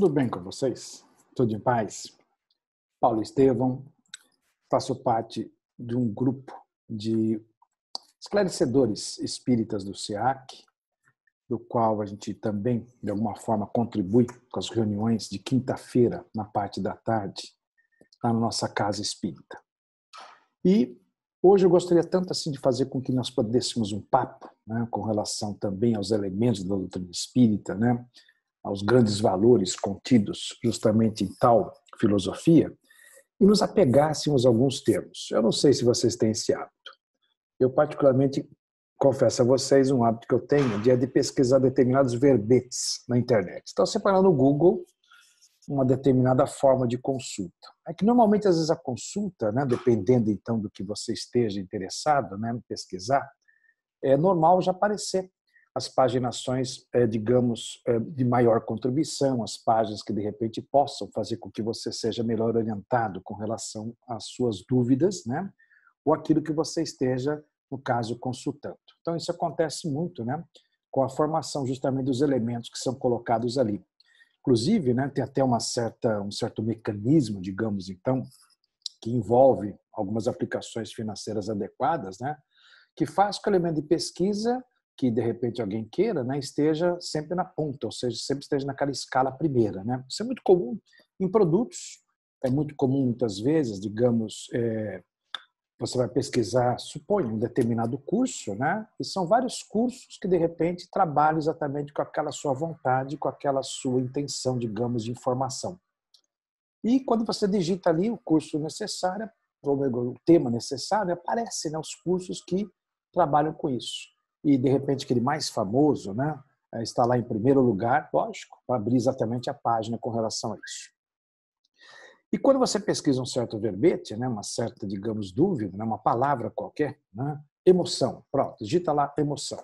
Tudo bem com vocês? Tudo em paz? Paulo Estevão, faço parte de um grupo de esclarecedores espíritas do SEAC, do qual a gente também, de alguma forma, contribui com as reuniões de quinta-feira, na parte da tarde, na nossa casa espírita. E hoje eu gostaria tanto assim de fazer com que nós pudéssemos um papo né, com relação também aos elementos da doutrina espírita, né? aos grandes valores contidos justamente em tal filosofia e nos apegássemos a alguns termos. Eu não sei se vocês têm esse hábito. Eu, particularmente, confesso a vocês um hábito que eu tenho de é de pesquisar determinados verbetes na internet. Então, separando no Google uma determinada forma de consulta. É que normalmente, às vezes, a consulta, né, dependendo então do que você esteja interessado né, em pesquisar, é normal já aparecer as paginações, eh, digamos, eh, de maior contribuição, as páginas que de repente possam fazer com que você seja melhor orientado com relação às suas dúvidas, né? Ou aquilo que você esteja, no caso, consultando. Então, isso acontece muito, né? Com a formação justamente dos elementos que são colocados ali. Inclusive, né, tem até uma certa, um certo mecanismo, digamos, então, que envolve algumas aplicações financeiras adequadas, né? Que faz com que o elemento de pesquisa que de repente alguém queira, né, esteja sempre na ponta, ou seja, sempre esteja naquela escala primeira. Né? Isso é muito comum em produtos, é muito comum muitas vezes, digamos, é, você vai pesquisar, suponha, um determinado curso, né? e são vários cursos que de repente trabalham exatamente com aquela sua vontade, com aquela sua intenção, digamos, de informação. E quando você digita ali o curso necessário, ou o tema necessário, aparecem né, os cursos que trabalham com isso e de repente aquele mais famoso, né, é, está lá em primeiro lugar, lógico, para abrir exatamente a página com relação a isso. E quando você pesquisa um certo verbete, né, uma certa, digamos, dúvida, né, uma palavra qualquer, né, emoção, pronto, digita lá emoção.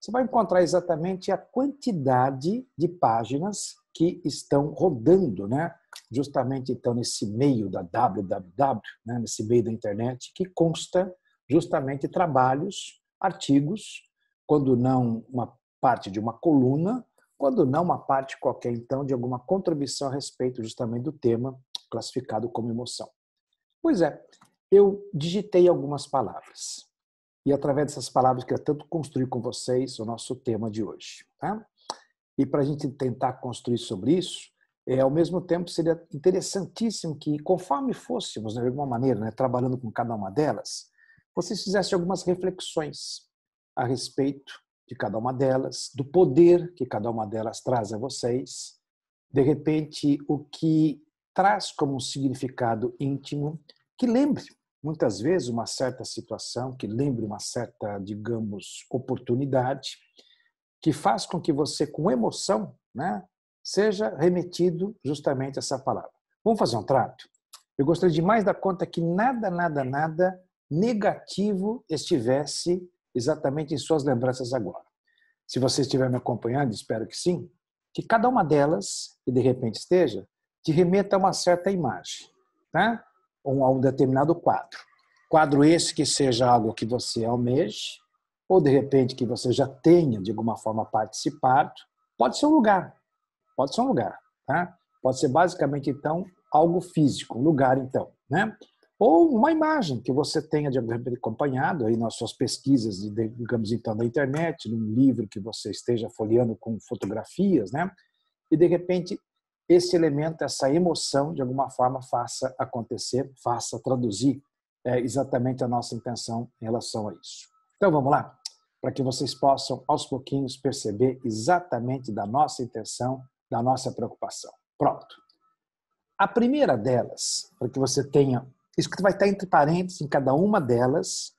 Você vai encontrar exatamente a quantidade de páginas que estão rodando, né, justamente então nesse meio da www, né, nesse meio da internet, que consta justamente trabalhos artigos, quando não uma parte de uma coluna, quando não uma parte qualquer, então, de alguma contribuição a respeito justamente do tema classificado como emoção. Pois é, eu digitei algumas palavras. E através dessas palavras eu tanto construir com vocês o nosso tema de hoje. Tá? E para a gente tentar construir sobre isso, é, ao mesmo tempo seria interessantíssimo que, conforme fôssemos, né, de alguma maneira, né, trabalhando com cada uma delas, vocês fizessem algumas reflexões a respeito de cada uma delas, do poder que cada uma delas traz a vocês. De repente, o que traz como um significado íntimo que lembre muitas vezes uma certa situação, que lembre uma certa, digamos, oportunidade, que faz com que você, com emoção, né, seja remetido justamente a essa palavra. Vamos fazer um trato? Eu gostaria demais da conta que nada, nada, nada negativo estivesse exatamente em suas lembranças agora. Se você estiver me acompanhando, espero que sim, que cada uma delas, que de repente esteja, te remeta a uma certa imagem, tá? ou a um determinado quadro. Quadro esse que seja algo que você almeje, ou de repente que você já tenha, de alguma forma, participado. Pode ser um lugar, pode ser um lugar. Tá? Pode ser basicamente, então, algo físico, um lugar, então. Né? ou uma imagem que você tenha de acompanhado aí nas suas pesquisas, digamos então, da internet, num livro que você esteja folheando com fotografias, né? E de repente esse elemento, essa emoção, de alguma forma faça acontecer, faça traduzir é, exatamente a nossa intenção em relação a isso. Então vamos lá, para que vocês possam aos pouquinhos perceber exatamente da nossa intenção, da nossa preocupação. Pronto. A primeira delas, para que você tenha isso que vai estar entre parênteses em cada uma delas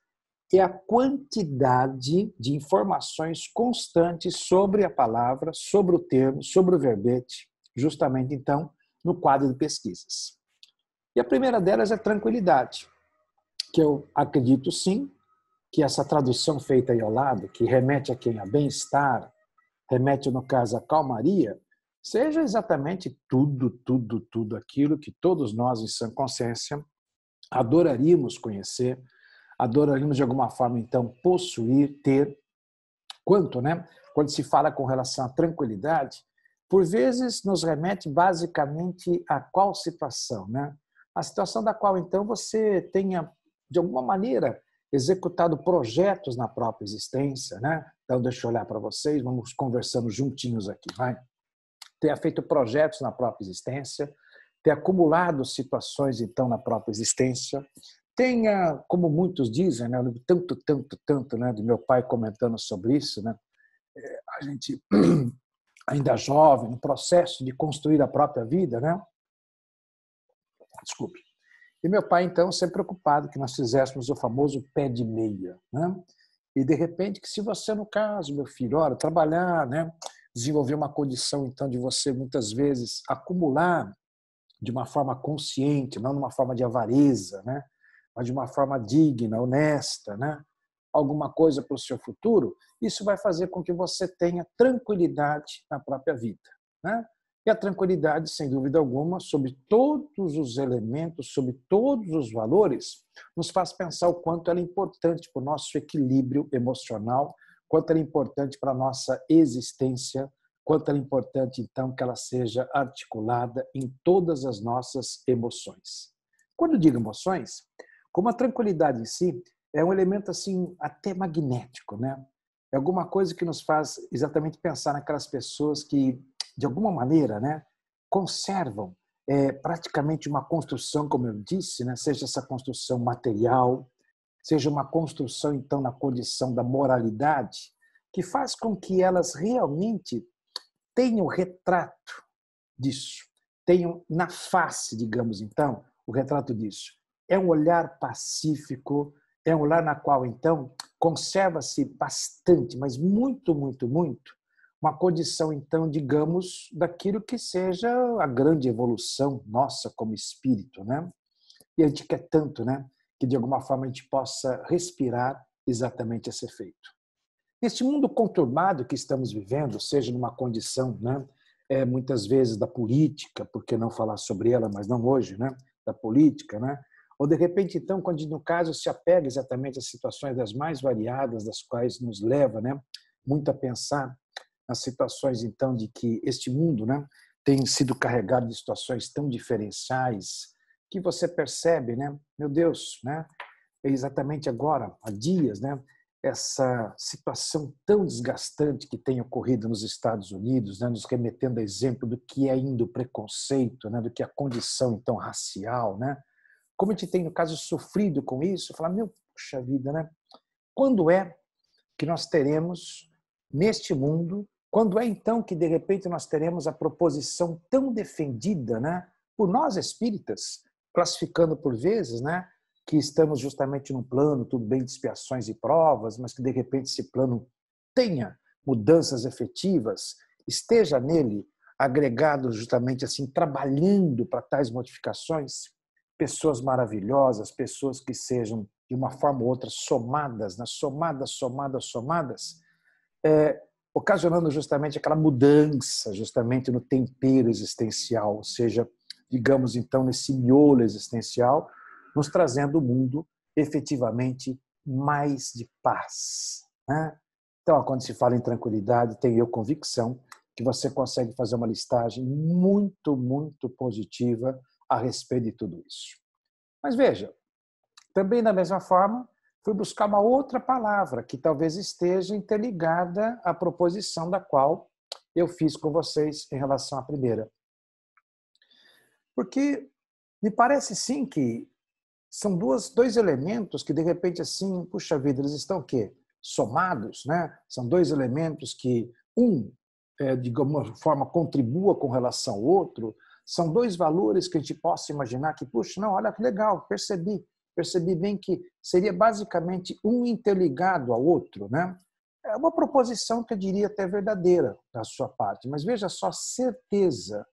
é a quantidade de informações constantes sobre a palavra, sobre o termo, sobre o verbete, justamente então no quadro de pesquisas. E a primeira delas é tranquilidade, que eu acredito sim que essa tradução feita aí ao lado, que remete a quem a é bem-estar, remete no caso a calmaria, seja exatamente tudo, tudo, tudo aquilo que todos nós em sã consciência adoraríamos conhecer, adoraríamos de alguma forma então possuir, ter. Quanto, né? Quando se fala com relação à tranquilidade, por vezes nos remete basicamente a qual situação, né? A situação da qual então você tenha de alguma maneira executado projetos na própria existência, né? Então deixa eu olhar para vocês, vamos conversando juntinhos aqui, vai. Tenha feito projetos na própria existência, ter acumulado situações, então, na própria existência, tenha, como muitos dizem, né, tanto, tanto, tanto, né, do meu pai comentando sobre isso, né, eh, a gente ainda jovem, no processo de construir a própria vida, né? Desculpe. E meu pai então sempre preocupado que nós fizéssemos o famoso pé de meia, né? E de repente que se você no caso, meu filho, olha, trabalhar, né, desenvolver uma condição então de você muitas vezes acumular de uma forma consciente, não numa forma de avareza, né? mas de uma forma digna, honesta, né? alguma coisa para o seu futuro, isso vai fazer com que você tenha tranquilidade na própria vida. Né? E a tranquilidade, sem dúvida alguma, sobre todos os elementos, sobre todos os valores, nos faz pensar o quanto ela é importante para o nosso equilíbrio emocional, quanto ela é importante para a nossa existência quanto é importante, então, que ela seja articulada em todas as nossas emoções. Quando digo emoções, como a tranquilidade em si é um elemento, assim, até magnético, né? É alguma coisa que nos faz exatamente pensar naquelas pessoas que, de alguma maneira, né, conservam é, praticamente uma construção, como eu disse, né, seja essa construção material, seja uma construção, então, na condição da moralidade, que faz com que elas realmente o retrato disso, tenho na face, digamos então, o retrato disso. É um olhar pacífico, é um olhar na qual, então, conserva-se bastante, mas muito, muito, muito, uma condição, então, digamos, daquilo que seja a grande evolução nossa como espírito, né? E a gente quer tanto, né? Que de alguma forma a gente possa respirar exatamente esse efeito. Nesse mundo conturbado que estamos vivendo, seja numa condição, né, é, muitas vezes da política, porque não falar sobre ela, mas não hoje, né, da política, né, ou de repente então, quando no caso se apega exatamente às situações das mais variadas, das quais nos leva, né, muito a pensar nas situações então de que este mundo, né, tem sido carregado de situações tão diferenciais que você percebe, né, meu Deus, né, é exatamente agora, há dias, né, essa situação tão desgastante que tem ocorrido nos Estados Unidos, né, nos remetendo a exemplo do que é ainda o preconceito, né, do que é a condição então racial, né? Como a gente tem no caso sofrido com isso, falar meu puxa vida, né? Quando é que nós teremos neste mundo? Quando é então que de repente nós teremos a proposição tão defendida, né, por nós espíritas, classificando por vezes, né, que estamos justamente num plano, tudo bem, de expiações e provas, mas que de repente esse plano tenha mudanças efetivas, esteja nele agregado justamente assim, trabalhando para tais modificações, pessoas maravilhosas, pessoas que sejam de uma forma ou outra somadas, né? somadas, somadas, somadas, é, ocasionando justamente aquela mudança, justamente no tempero existencial, ou seja, digamos então, nesse miolo existencial, nos trazendo o um mundo efetivamente mais de paz. Né? Então, quando se fala em tranquilidade, tenho eu convicção que você consegue fazer uma listagem muito, muito positiva a respeito de tudo isso. Mas veja, também da mesma forma, fui buscar uma outra palavra que talvez esteja interligada à proposição da qual eu fiz com vocês em relação à primeira. Porque me parece sim que são duas, dois elementos que de repente assim, puxa vida, eles estão o quê? Somados, né? São dois elementos que um, é, de alguma forma, contribua com relação ao outro. São dois valores que a gente possa imaginar que, puxa, não, olha que legal, percebi, percebi bem que seria basicamente um interligado ao outro, né? É uma proposição que eu diria até verdadeira da sua parte, mas veja só, certeza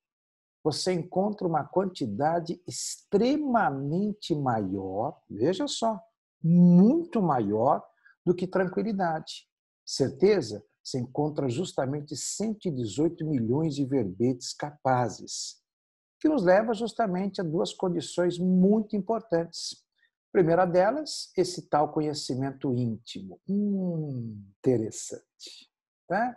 você encontra uma quantidade extremamente maior, veja só, muito maior do que tranquilidade. Certeza? Você encontra justamente 118 milhões de verbetes capazes, que nos leva justamente a duas condições muito importantes. A primeira delas, esse tal conhecimento íntimo. Hum, interessante. Tá?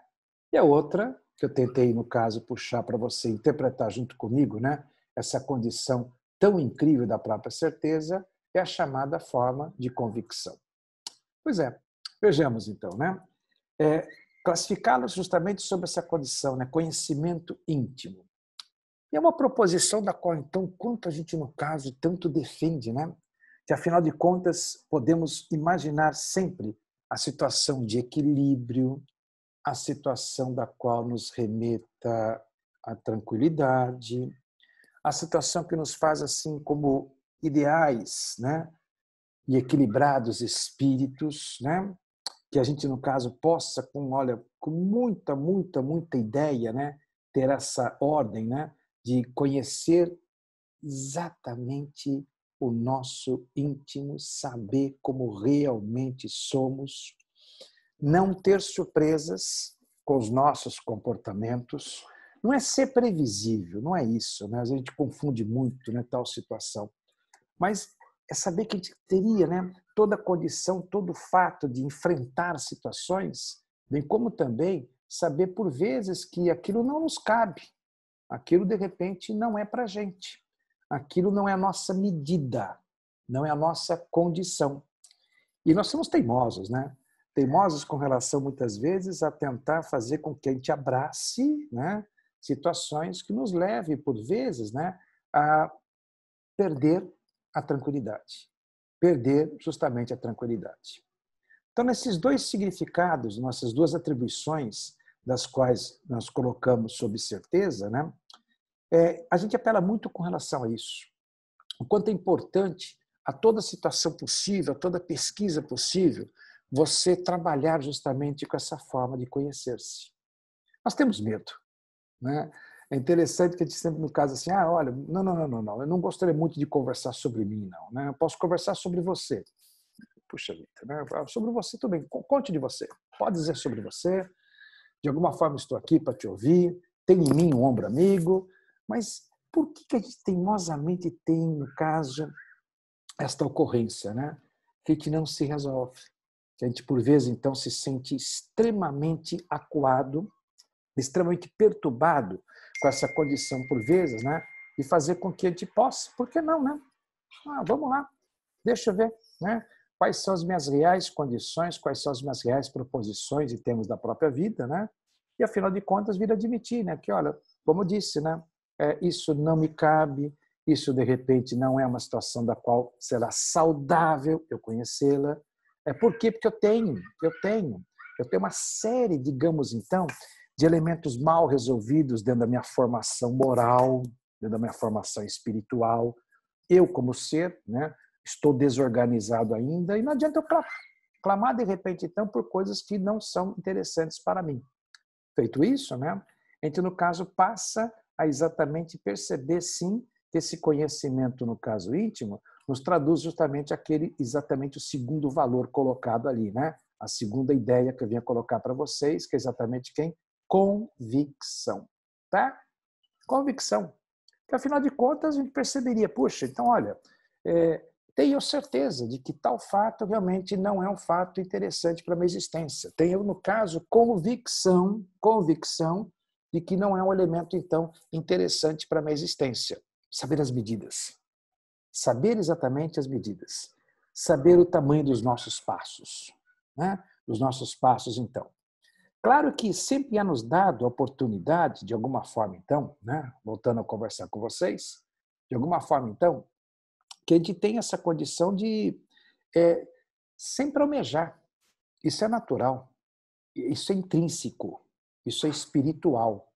E a outra, que eu tentei, no caso, puxar para você interpretar junto comigo, né? essa condição tão incrível da própria certeza, é a chamada forma de convicção. Pois é, vejamos então, né? É, Classificá-los justamente sobre essa condição, né? conhecimento íntimo. E é uma proposição da qual, então, quanto a gente, no caso, tanto defende, né? que, afinal de contas, podemos imaginar sempre a situação de equilíbrio, a situação da qual nos remeta a tranquilidade, a situação que nos faz assim como ideais, né? E equilibrados espíritos, né? Que a gente no caso possa com, olha, com muita, muita, muita ideia, né, ter essa ordem, né, de conhecer exatamente o nosso íntimo, saber como realmente somos, não ter surpresas com os nossos comportamentos. Não é ser previsível, não é isso. Né? a gente confunde muito né, tal situação. Mas é saber que a gente teria né, toda a condição, todo o fato de enfrentar situações, bem como também saber por vezes que aquilo não nos cabe, aquilo de repente não é para gente, aquilo não é a nossa medida, não é a nossa condição. E nós somos teimosos, né? teimosos com relação, muitas vezes, a tentar fazer com que a gente abrace né, situações que nos levem, por vezes, né, a perder a tranquilidade. Perder justamente a tranquilidade. Então, nesses dois significados, nossas duas atribuições, das quais nós colocamos sob certeza, né, é, a gente apela muito com relação a isso. O quanto é importante a toda situação possível, a toda pesquisa possível, você trabalhar justamente com essa forma de conhecer-se. Nós temos medo. Né? É interessante que a gente sempre no caso assim, ah, olha, não, não, não, não, não, eu não gostaria muito de conversar sobre mim, não. Né? Eu posso conversar sobre você. Puxa vida, né? Sobre você também. conte de você. Pode dizer sobre você. De alguma forma estou aqui para te ouvir. Tem em mim um ombro amigo. Mas por que, que a gente teimosamente tem, no caso, esta ocorrência, né? que não se resolve. A gente, por vezes, então, se sente extremamente acuado, extremamente perturbado com essa condição, por vezes, né? E fazer com que a gente possa, por que não, né? Ah, vamos lá, deixa eu ver, né? Quais são as minhas reais condições, quais são as minhas reais proposições em termos da própria vida, né? E, afinal de contas, vir admitir, né? Que, olha, como eu disse, né? É, isso não me cabe, isso, de repente, não é uma situação da qual será saudável eu conhecê-la, é por quê? Porque eu tenho, eu tenho, eu tenho uma série, digamos então, de elementos mal resolvidos dentro da minha formação moral, dentro da minha formação espiritual. Eu, como ser, né, estou desorganizado ainda e não adianta eu clamar, de repente então por coisas que não são interessantes para mim. Feito isso, né, a gente, no caso, passa a exatamente perceber, sim, que esse conhecimento, no caso íntimo, nos traduz justamente aquele exatamente o segundo valor colocado ali, né? A segunda ideia que eu vinha colocar para vocês, que é exatamente quem? Convicção, tá? Convicção. Porque, afinal de contas, a gente perceberia, puxa, então, olha, é, tenho certeza de que tal fato realmente não é um fato interessante para a minha existência. Tenho, no caso, convicção, convicção de que não é um elemento, então, interessante para a minha existência. Saber as medidas saber exatamente as medidas, saber o tamanho dos nossos passos, né? dos nossos passos, então. Claro que sempre há nos dado a oportunidade, de alguma forma, então, né? voltando a conversar com vocês, de alguma forma, então, que a gente tem essa condição de é, sempre almejar. Isso é natural, isso é intrínseco, isso é espiritual.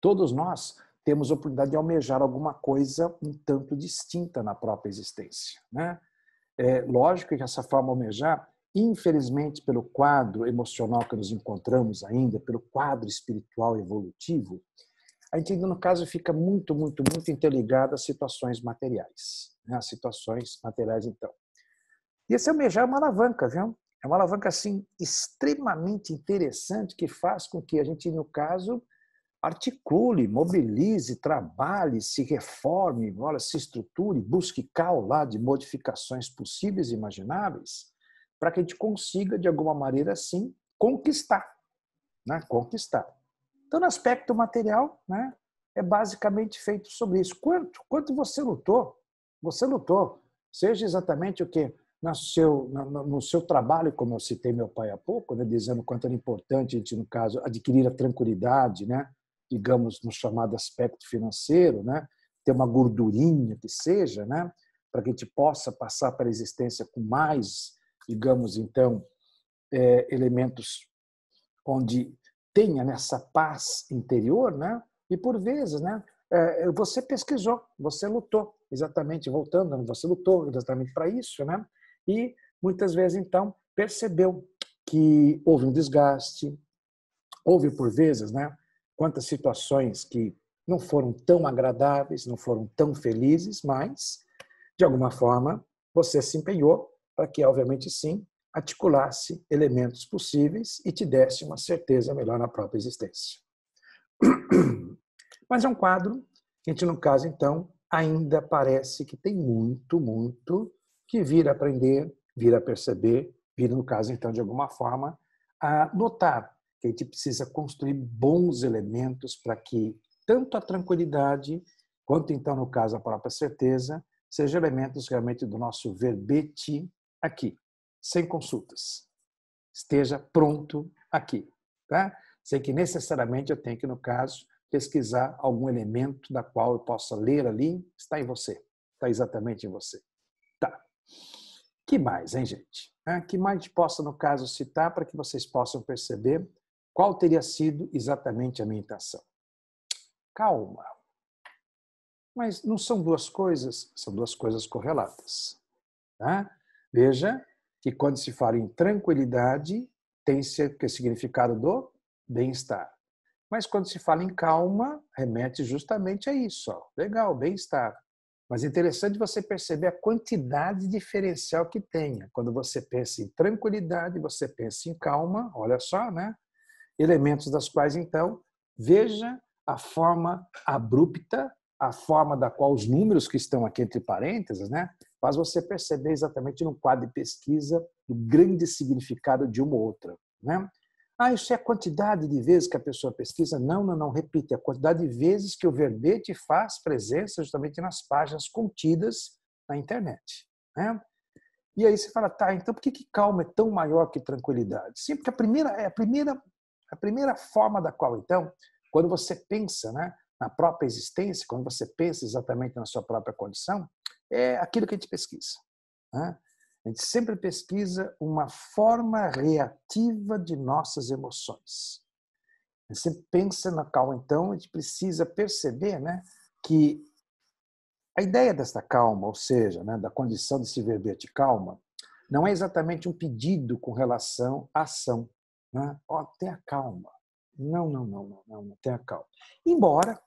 Todos nós temos a oportunidade de almejar alguma coisa um tanto distinta na própria existência. Né? É lógico que essa forma almejar, infelizmente, pelo quadro emocional que nos encontramos ainda, pelo quadro espiritual evolutivo, a gente ainda, no caso, fica muito, muito, muito interligado às situações materiais. Né? As situações materiais, então. E esse almejar é uma alavanca, viu? É uma alavanca, assim, extremamente interessante que faz com que a gente, no caso, articule, mobilize, trabalhe, se reforme, olha, se estruture, busque lá de modificações possíveis e imagináveis, para que a gente consiga, de alguma maneira, assim, conquistar. Né? Conquistar. Então, no aspecto material, né, é basicamente feito sobre isso. Quanto, quanto você lutou? Você lutou. Seja exatamente o que no seu, no, no, seu trabalho, como eu citei meu pai há pouco, né, dizendo quanto era importante, a gente, no caso, adquirir a tranquilidade, né, digamos, no chamado aspecto financeiro, né? ter uma gordurinha que seja, né? para que a gente possa passar para a existência com mais, digamos, então, é, elementos onde tenha nessa né, paz interior, né? E por vezes, né? É, você pesquisou, você lutou, exatamente voltando, né, você lutou exatamente para isso, né? E muitas vezes então percebeu que houve um desgaste, houve por vezes, né? quantas situações que não foram tão agradáveis, não foram tão felizes, mas, de alguma forma, você se empenhou para que, obviamente, sim, articulasse elementos possíveis e te desse uma certeza melhor na própria existência. Mas é um quadro que a gente, no caso, então, ainda parece que tem muito, muito que vir a aprender, vir a perceber, vir, no caso, então, de alguma forma, a notar que a gente precisa construir bons elementos para que tanto a tranquilidade quanto então no caso a própria certeza sejam elementos realmente do nosso verbete aqui, sem consultas. Esteja pronto aqui, tá? Sem que necessariamente eu tenha que no caso pesquisar algum elemento da qual eu possa ler ali, está em você, está exatamente em você. Tá. Que mais, hein, gente? Ah, que mais possa, no caso, citar para que vocês possam perceber qual teria sido exatamente a minha intenção? Calma. Mas não são duas coisas, são duas coisas correlatas. Tá? Veja que quando se fala em tranquilidade, tem é o significado do bem-estar. Mas quando se fala em calma, remete justamente a isso. Ó. Legal, bem-estar. Mas é interessante você perceber a quantidade diferencial que tem. Quando você pensa em tranquilidade, você pensa em calma, olha só, né? elementos das quais, então, veja a forma abrupta, a forma da qual os números que estão aqui entre parênteses, né, faz você perceber exatamente no quadro de pesquisa o grande significado de uma ou outra. Né? Ah, isso é a quantidade de vezes que a pessoa pesquisa? Não, não, não, repita. É a quantidade de vezes que o verbete faz presença justamente nas páginas contidas na internet. Né? E aí você fala, tá, então por que, que calma é tão maior que tranquilidade? Sim, porque a primeira, é, a primeira a primeira forma da qual, então, quando você pensa né, na própria existência, quando você pensa exatamente na sua própria condição, é aquilo que a gente pesquisa. Né? A gente sempre pesquisa uma forma reativa de nossas emoções. A gente sempre pensa na calma, então, a gente precisa perceber né, que a ideia desta calma, ou seja, né, da condição de se ver calma não é exatamente um pedido com relação à ação, né? tenha calma. Não, não, não, não, não, não, tenha calma. Embora,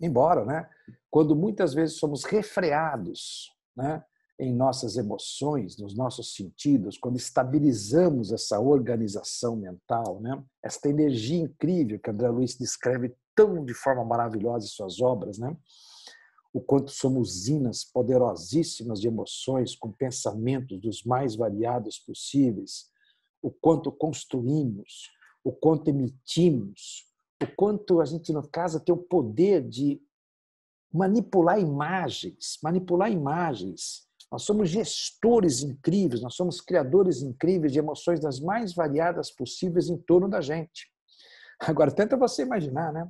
embora, né? Quando muitas vezes somos refreados, né? Em nossas emoções, nos nossos sentidos, quando estabilizamos essa organização mental, né? Esta energia incrível que André Luiz descreve tão de forma maravilhosa em suas obras, né? o quanto somos usinas poderosíssimas de emoções, com pensamentos dos mais variados possíveis, o quanto construímos, o quanto emitimos, o quanto a gente, no caso, tem o poder de manipular imagens, manipular imagens. Nós somos gestores incríveis, nós somos criadores incríveis de emoções das mais variadas possíveis em torno da gente. Agora, tenta você imaginar, né?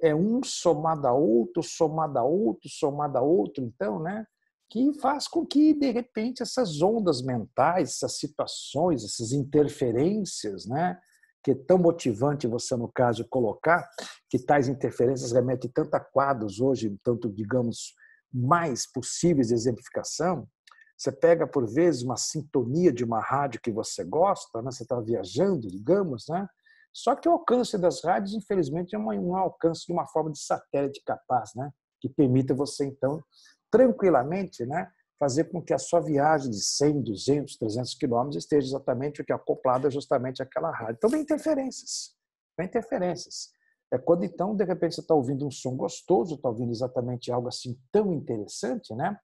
É um somado a outro, somado a outro, somado a outro, então, né? que faz com que, de repente, essas ondas mentais, essas situações, essas interferências, né? que é tão motivante você, no caso, colocar, que tais interferências remetem tanto a quadros hoje, tanto, digamos, mais possíveis de exemplificação. Você pega, por vezes, uma sintonia de uma rádio que você gosta, né? você está viajando, digamos, né? Só que o alcance das rádios, infelizmente, é um alcance de uma forma de satélite capaz, né? Que permita você, então, tranquilamente né, fazer com que a sua viagem de 100, 200, 300 quilômetros esteja exatamente o que é acoplada justamente àquela rádio. Então, vem interferências. Vem interferências. É quando, então, de repente, você está ouvindo um som gostoso, está ouvindo exatamente algo assim tão interessante, né?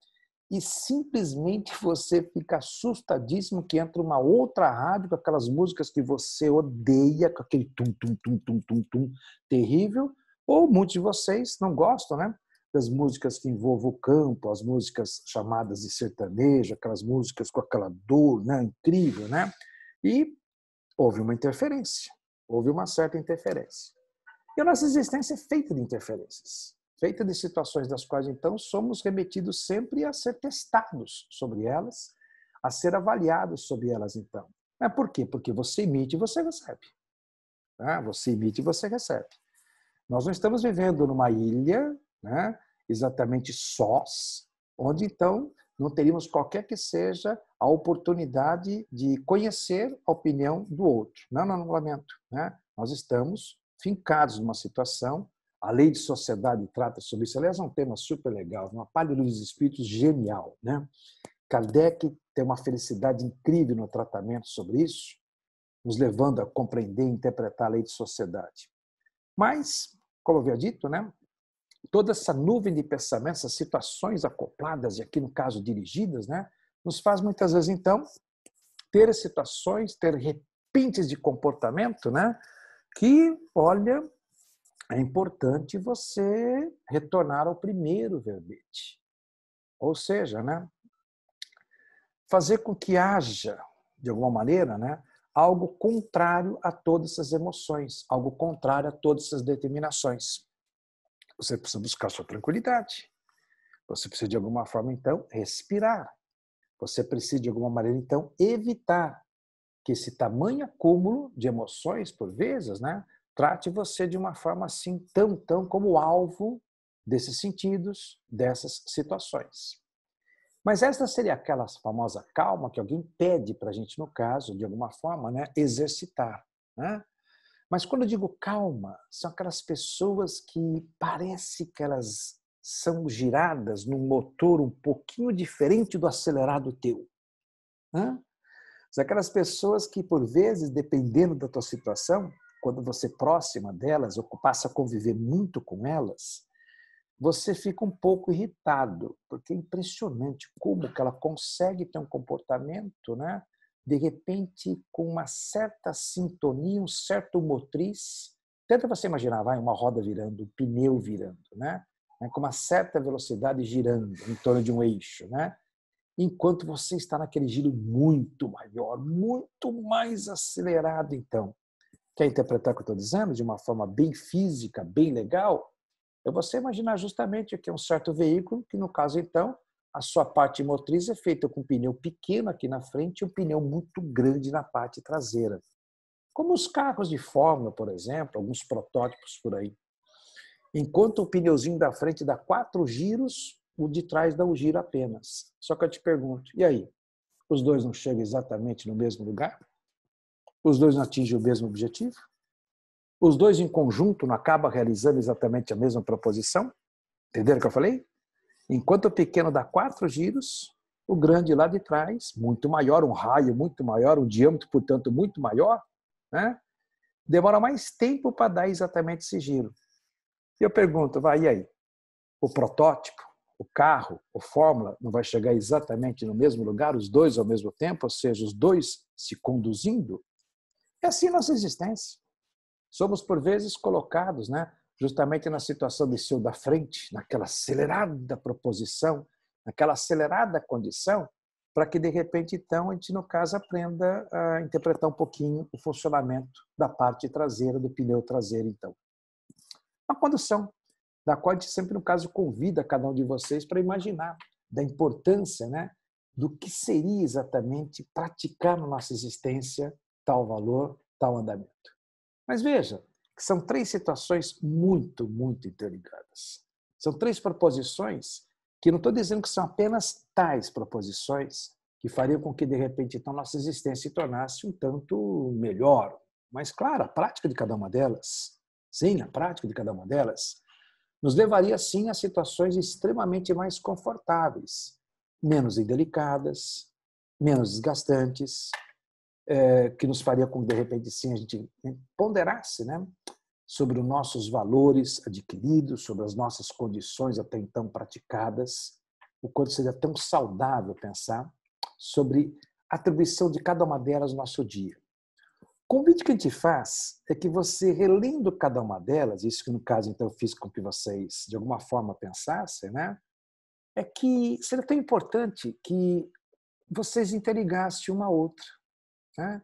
E simplesmente você fica assustadíssimo que entra uma outra rádio com aquelas músicas que você odeia, com aquele tum, tum, tum, tum, tum, tum, terrível. Ou muitos de vocês não gostam, né? das músicas que envolvam o campo, as músicas chamadas de sertanejo, aquelas músicas com aquela dor né, incrível, né? E houve uma interferência, houve uma certa interferência. E a nossa existência é feita de interferências, feita de situações das quais, então, somos remetidos sempre a ser testados sobre elas, a ser avaliados sobre elas, então. É por quê? Porque você emite e você recebe. Né? Você emite e você recebe. Nós não estamos vivendo numa ilha né? exatamente sós, onde então não teríamos qualquer que seja a oportunidade de conhecer a opinião do outro. Não, não, não lamento. Né? Nós estamos fincados numa situação, a lei de sociedade trata sobre isso. Aliás, é um tema super legal, uma palha dos espíritos genial. Né? Kardec tem uma felicidade incrível no tratamento sobre isso, nos levando a compreender e interpretar a lei de sociedade. Mas, como eu havia dito, né, toda essa nuvem de pensamentos, essas situações acopladas, e aqui no caso dirigidas, né, nos faz muitas vezes, então, ter situações, ter repintes de comportamento, né, que, olha, é importante você retornar ao primeiro verbete. Ou seja, né, fazer com que haja, de alguma maneira, né, algo contrário a todas essas emoções, algo contrário a todas essas determinações. Você precisa buscar sua tranquilidade. Você precisa, de alguma forma, então, respirar. Você precisa, de alguma maneira, então, evitar que esse tamanho acúmulo de emoções, por vezes, né, trate você de uma forma assim, tão, tão como alvo desses sentidos, dessas situações. Mas essa seria aquela famosa calma que alguém pede para a gente, no caso, de alguma forma, né, exercitar. Né? Mas quando eu digo calma, são aquelas pessoas que parece que elas são giradas num motor um pouquinho diferente do acelerado teu. Hã? São aquelas pessoas que, por vezes, dependendo da tua situação, quando você é próxima delas ou passa a conviver muito com elas, você fica um pouco irritado, porque é impressionante como que ela consegue ter um comportamento, né? de repente, com uma certa sintonia, um certo motriz. Tenta você imaginar, vai, uma roda virando, um pneu virando, né? né? Com uma certa velocidade girando em torno de um eixo, né? Enquanto você está naquele giro muito maior, muito mais acelerado, então. Quer interpretar o que eu estou dizendo de uma forma bem física, bem legal? É você imaginar justamente que é um certo veículo, que no caso, então, a sua parte motriz é feita com um pneu pequeno aqui na frente e um pneu muito grande na parte traseira. Como os carros de Fórmula, por exemplo, alguns protótipos por aí. Enquanto o pneuzinho da frente dá quatro giros, o de trás dá um giro apenas. Só que eu te pergunto, e aí? Os dois não chegam exatamente no mesmo lugar? Os dois não atingem o mesmo objetivo? Os dois em conjunto não acabam realizando exatamente a mesma proposição? Entenderam o que eu falei? Enquanto o pequeno dá quatro giros, o grande lá de trás, muito maior, um raio muito maior, um diâmetro, portanto, muito maior, né? demora mais tempo para dar exatamente esse giro. E eu pergunto, vai, e aí? O protótipo, o carro, o fórmula, não vai chegar exatamente no mesmo lugar, os dois ao mesmo tempo, ou seja, os dois se conduzindo? É assim nossa existência. Somos, por vezes, colocados, né? justamente na situação de seu da frente, naquela acelerada proposição, naquela acelerada condição, para que de repente então a gente no caso aprenda a interpretar um pouquinho o funcionamento da parte traseira do pneu traseiro então. A condução da qual a gente sempre no caso convida cada um de vocês para imaginar da importância, né, do que seria exatamente praticar na nossa existência tal valor, tal andamento. Mas veja, que são três situações muito, muito interligadas. São três proposições que não estou dizendo que são apenas tais proposições que fariam com que, de repente, então, nossa existência se tornasse um tanto melhor. Mas, claro, a prática de cada uma delas, sim, a prática de cada uma delas, nos levaria, sim, a situações extremamente mais confortáveis, menos indelicadas, menos desgastantes, eh, que nos faria com de repente sim a gente ponderasse, né, sobre os nossos valores adquiridos, sobre as nossas condições até então praticadas, o quanto seria tão saudável pensar sobre a atribuição de cada uma delas no nosso dia. O convite que a gente faz é que você, relendo cada uma delas, isso que no caso então eu fiz com que vocês de alguma forma pensassem, né? É que seria tão importante que vocês interligassem uma a outra. Né?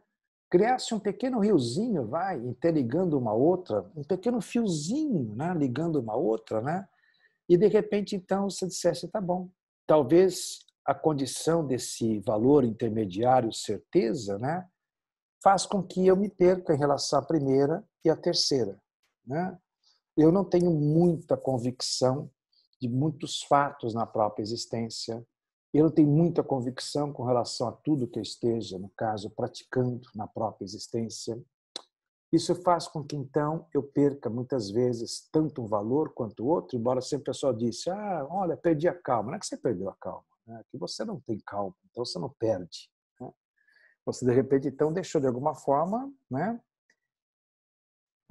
Criasse um pequeno riozinho, vai, interligando uma outra, um pequeno fiozinho, né? ligando uma outra, né? e de repente, então, você dissesse, tá bom, talvez a condição desse valor intermediário certeza, né? faz com que eu me perca em relação à primeira e à terceira. Né? Eu não tenho muita convicção de muitos fatos na própria existência, eu não tenho muita convicção com relação a tudo que eu esteja, no caso, praticando na própria existência. Isso faz com que, então, eu perca muitas vezes tanto um valor quanto outro, embora sempre a pessoa disse, ah, olha, perdi a calma. Não é que você perdeu a calma, né? é que você não tem calma, então você não perde. Né? Você, de repente, então, deixou de alguma forma né,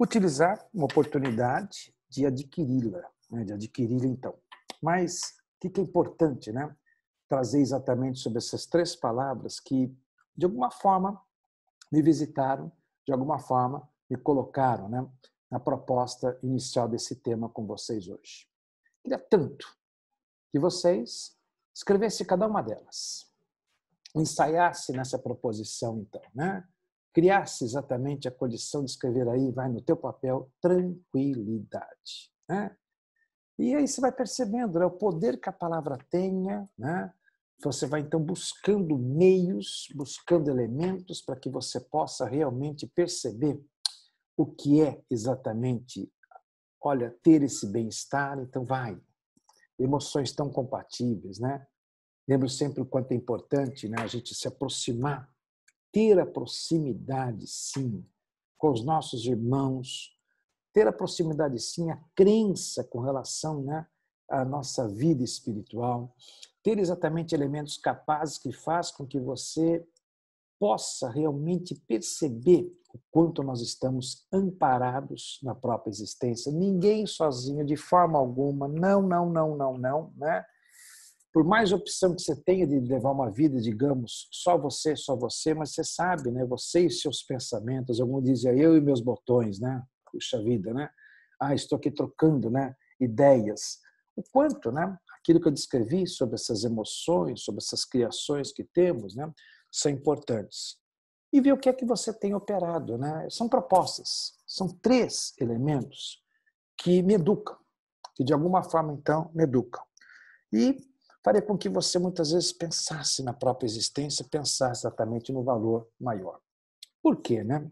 utilizar uma oportunidade de adquiri-la, né, de adquiri-la, então. Mas o que é importante, né? trazer exatamente sobre essas três palavras que, de alguma forma, me visitaram, de alguma forma, me colocaram né, na proposta inicial desse tema com vocês hoje. Queria tanto que vocês escrevessem cada uma delas, ensaiasse nessa proposição, então, né? criasse exatamente a condição de escrever aí, vai no teu papel, tranquilidade. Né? E aí você vai percebendo né, o poder que a palavra tenha, né? Então, você vai então buscando meios, buscando elementos para que você possa realmente perceber o que é exatamente, olha, ter esse bem-estar, então vai. Emoções tão compatíveis, né? Lembro sempre o quanto é importante né, a gente se aproximar, ter a proximidade, sim, com os nossos irmãos, ter a proximidade, sim, a crença com relação né, à nossa vida espiritual, ter exatamente elementos capazes que faz com que você possa realmente perceber o quanto nós estamos amparados na própria existência. Ninguém sozinho, de forma alguma, não, não, não, não, não, né? Por mais opção que você tenha de levar uma vida, digamos, só você, só você, mas você sabe, né? Você e seus pensamentos, alguns dizem eu e meus botões, né? Puxa vida, né? Ah, estou aqui trocando, né? Ideias. O quanto, né? aquilo que eu descrevi sobre essas emoções, sobre essas criações que temos, né, são importantes. E ver o que é que você tem operado. Né? São propostas, são três elementos que me educam, que de alguma forma, então, me educam. E faria com que você muitas vezes pensasse na própria existência, pensasse exatamente no valor maior. Por quê, né?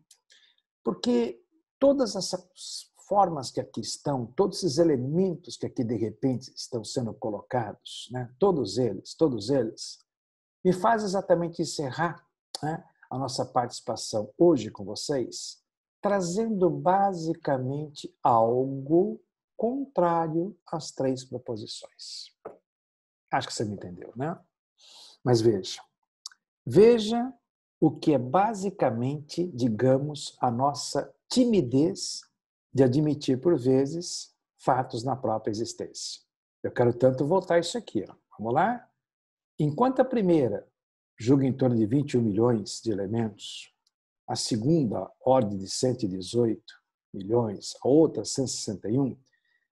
Porque todas essas formas que aqui estão, todos esses elementos que aqui de repente estão sendo colocados, né? todos eles, todos eles, me faz exatamente encerrar né? a nossa participação hoje com vocês, trazendo basicamente algo contrário às três proposições. Acho que você me entendeu, né? Mas veja, veja o que é basicamente, digamos, a nossa timidez de admitir, por vezes, fatos na própria existência. Eu quero tanto voltar isso aqui. Ó. Vamos lá? Enquanto a primeira julga em torno de 21 milhões de elementos, a segunda ordem de 118 milhões, a outra 161,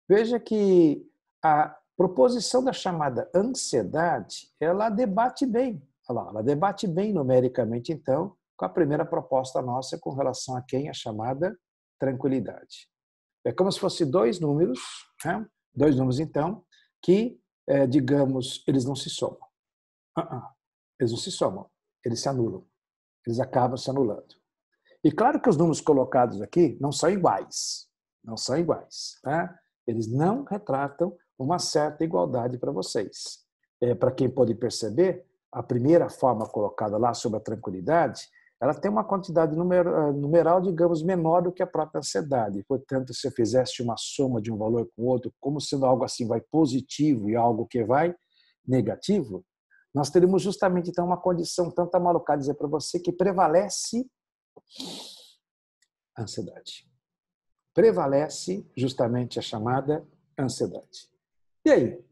veja que a proposição da chamada ansiedade, ela debate bem. Ela debate bem numericamente, então, com a primeira proposta nossa com relação a quem? A é chamada tranquilidade. É como se fossem dois números, né? dois números então, que, é, digamos, eles não se somam. Uh -uh. Eles não se somam, eles se anulam. Eles acabam se anulando. E claro que os números colocados aqui não são iguais. Não são iguais. Né? Eles não retratam uma certa igualdade para vocês. É, para quem pode perceber, a primeira forma colocada lá sobre a tranquilidade ela tem uma quantidade eh, numeral, digamos, menor do que a própria ansiedade. Portanto, se eu fizesse uma soma de um valor com outro, como sendo algo assim vai positivo e algo que vai negativo, nós teremos justamente então uma condição tanto amalucada dizer para você que prevalece a ansiedade. Prevalece justamente a chamada ansiedade. E aí,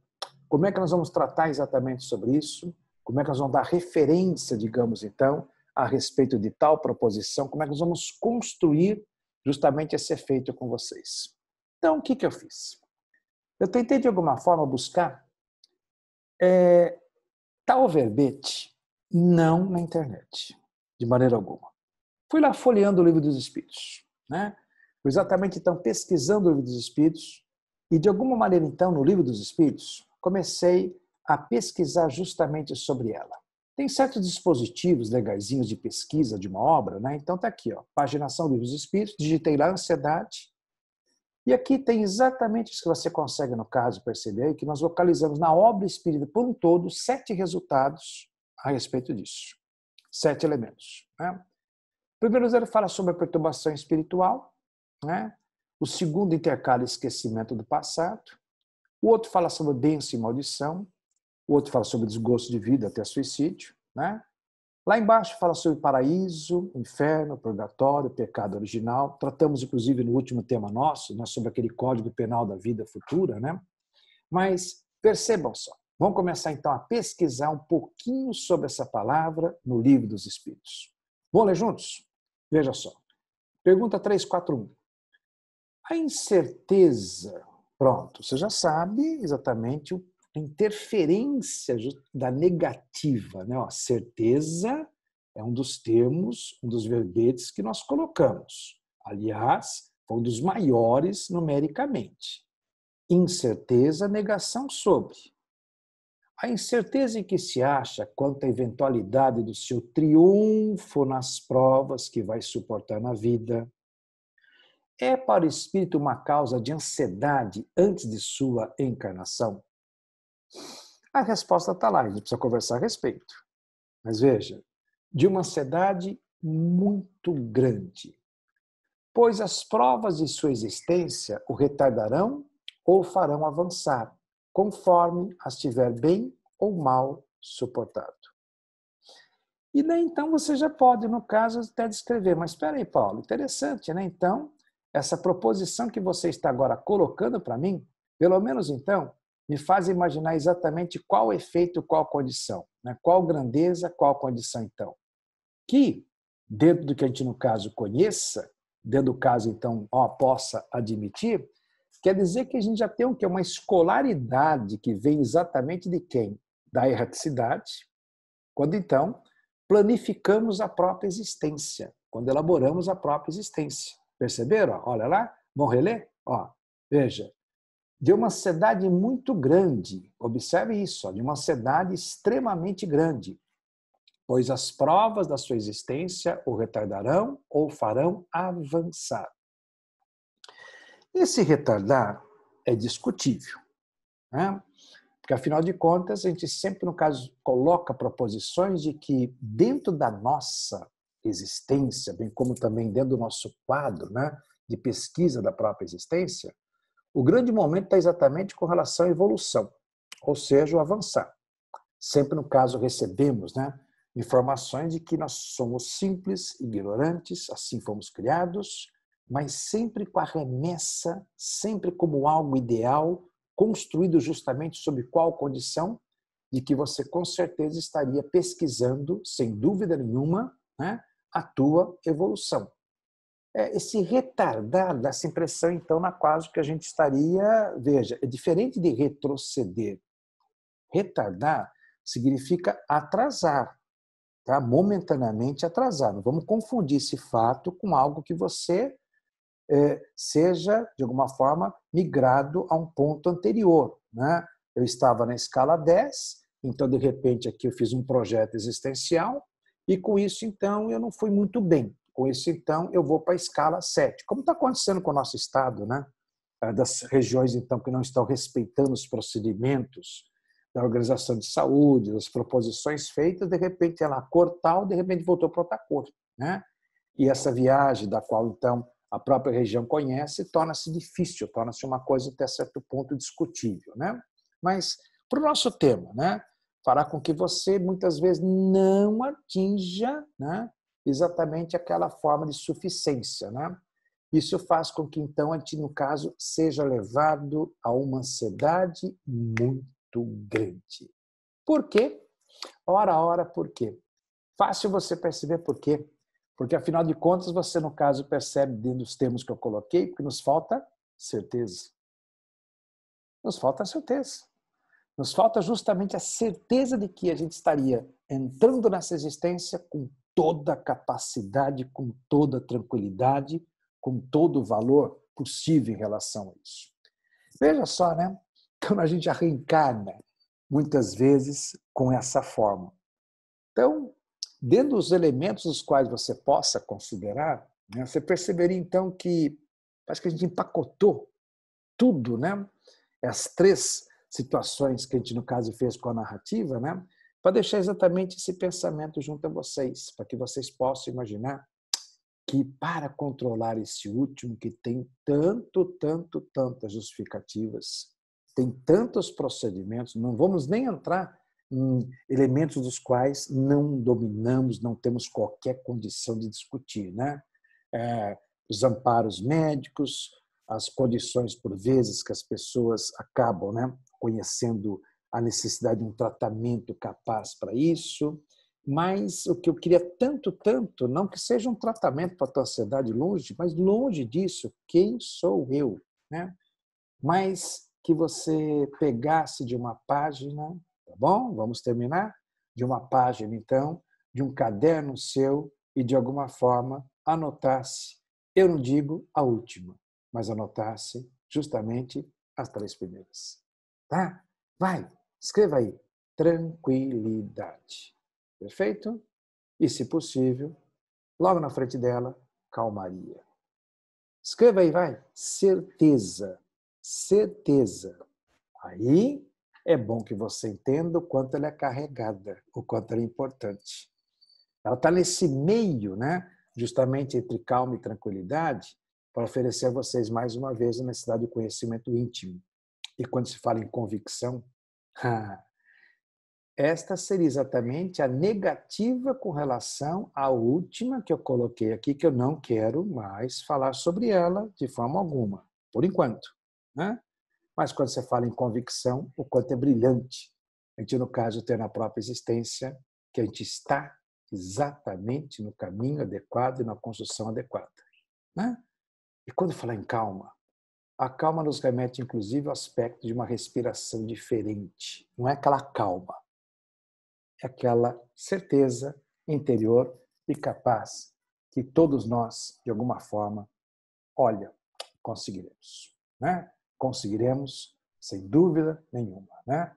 como é que nós vamos tratar exatamente sobre isso? Como é que nós vamos dar referência, digamos então, a respeito de tal proposição, como é que nós vamos construir justamente esse efeito com vocês. Então, o que, que eu fiz? Eu tentei, de alguma forma, buscar é, tal verbete, não na internet, de maneira alguma. Fui lá folheando o Livro dos Espíritos. Né? Fui exatamente, então, pesquisando o Livro dos Espíritos e, de alguma maneira, então, no Livro dos Espíritos, comecei a pesquisar justamente sobre ela. Tem certos dispositivos legaisinhos de pesquisa de uma obra, né? Então tá aqui, ó, paginação livros espíritos, digitei lá ansiedade. E aqui tem exatamente isso que você consegue, no caso, perceber aí, que nós localizamos na obra espírita por um todo sete resultados a respeito disso. Sete elementos. Né? O primeiro zero fala sobre a perturbação espiritual, né? O segundo intercala esquecimento do passado. O outro fala sobre bênção e maldição. O outro fala sobre desgosto de vida até suicídio, né? Lá embaixo fala sobre paraíso, inferno, purgatório, pecado original. Tratamos, inclusive, no último tema nosso, né, sobre aquele código penal da vida futura, né? Mas percebam só. Vamos começar então a pesquisar um pouquinho sobre essa palavra no Livro dos Espíritos. Vamos ler juntos? Veja só. Pergunta 341. A incerteza. Pronto, você já sabe exatamente o interferência da negativa. Né? Ó, certeza é um dos termos, um dos verbetes que nós colocamos. Aliás, foi um dos maiores numericamente. Incerteza, negação sobre. A incerteza em que se acha quanto à eventualidade do seu triunfo nas provas que vai suportar na vida, é para o espírito uma causa de ansiedade antes de sua encarnação. A resposta está lá, a gente precisa conversar a respeito. Mas veja, de uma ansiedade muito grande, pois as provas de sua existência o retardarão ou farão avançar, conforme as tiver bem ou mal suportado. E daí então você já pode, no caso, até descrever, mas espera aí, Paulo, interessante, né? Então, essa proposição que você está agora colocando para mim, pelo menos então, me faz imaginar exatamente qual efeito, qual condição, né? qual grandeza, qual condição, então. Que, dentro do que a gente, no caso, conheça, dentro do caso, então, ó, possa admitir, quer dizer que a gente já tem o quê? Uma escolaridade que vem exatamente de quem? Da erraticidade, quando, então, planificamos a própria existência, quando elaboramos a própria existência. Perceberam? Olha lá, vão reler? Ó, veja, de uma cidade muito grande. Observe isso, de uma cidade extremamente grande, pois as provas da sua existência o retardarão ou farão avançar. Esse retardar é discutível, né? porque afinal de contas a gente sempre, no caso, coloca proposições de que dentro da nossa existência, bem como também dentro do nosso quadro né, de pesquisa da própria existência, o grande momento está exatamente com relação à evolução, ou seja, o avançar. Sempre no caso recebemos né, informações de que nós somos simples, ignorantes, assim fomos criados, mas sempre com a remessa, sempre como algo ideal, construído justamente sob qual condição? De que você com certeza estaria pesquisando, sem dúvida nenhuma, né, a tua evolução. É, esse retardar dá essa impressão, então, na quase que a gente estaria. Veja, é diferente de retroceder. Retardar significa atrasar, tá? momentaneamente atrasar. Não vamos confundir esse fato com algo que você é, seja, de alguma forma, migrado a um ponto anterior. Né? Eu estava na escala 10, então, de repente, aqui eu fiz um projeto existencial, e com isso, então, eu não fui muito bem. Com isso, então, eu vou para a escala 7, como está acontecendo com o nosso Estado, né? Ah, das regiões, então, que não estão respeitando os procedimentos da Organização de Saúde, das proposições feitas, de repente ela cor de repente voltou para outra cor. Né? E essa viagem, da qual, então, a própria região conhece, torna-se difícil, torna-se uma coisa até certo ponto discutível. Né? Mas, para o nosso tema, né? fará com que você muitas vezes não atinja né, exatamente aquela forma de suficiência. Né? Isso faz com que, então, a gente, no caso, seja levado a uma ansiedade muito grande. Por quê? Ora, ora, por quê? Fácil você perceber por quê. Porque, afinal de contas, você, no caso, percebe dentro dos termos que eu coloquei, porque nos falta certeza. Nos falta certeza. Nos falta justamente a certeza de que a gente estaria entrando nessa existência com toda a capacidade, com toda a tranquilidade, com todo o valor possível em relação a isso. Veja só, né? Então a gente reencarna muitas vezes com essa forma. Então, dentro dos elementos os quais você possa considerar, né, você perceberia então que acho que a gente empacotou tudo, né? As três situações que a gente no caso fez com a narrativa, né? para deixar exatamente esse pensamento junto a vocês, para que vocês possam imaginar que para controlar esse último que tem tanto, tanto, tantas justificativas, tem tantos procedimentos, não vamos nem entrar em elementos dos quais não dominamos, não temos qualquer condição de discutir, né? É, os amparos médicos, as condições por vezes que as pessoas acabam, né, conhecendo a necessidade de um tratamento capaz para isso. Mas o que eu queria tanto, tanto, não que seja um tratamento para a tua ansiedade longe, mas longe disso, quem sou eu, né? Mas que você pegasse de uma página, tá bom? Vamos terminar? De uma página, então, de um caderno seu e de alguma forma anotasse, eu não digo a última, mas anotasse justamente as três primeiras. Tá? Vai! Escreva aí, tranquilidade. Perfeito? E, se possível, logo na frente dela, calmaria. Escreva aí, vai. Certeza. Certeza. Aí é bom que você entenda o quanto ela é carregada, o quanto ela é importante. Ela está nesse meio, né? justamente entre calma e tranquilidade, para oferecer a vocês mais uma vez a necessidade do conhecimento íntimo. E quando se fala em convicção, Esta seria exatamente a negativa com relação à última que eu coloquei aqui, que eu não quero mais falar sobre ela de forma alguma, por enquanto. Né? Mas quando você fala em convicção, o quanto é brilhante. A gente, no caso, ter na própria existência que a gente está exatamente no caminho adequado e na construção adequada. Né? E quando falar em calma, a calma nos remete, inclusive, ao aspecto de uma respiração diferente. Não é aquela calma, é aquela certeza interior e capaz que todos nós, de alguma forma, olha, conseguiremos, né? Conseguiremos, sem dúvida nenhuma, né?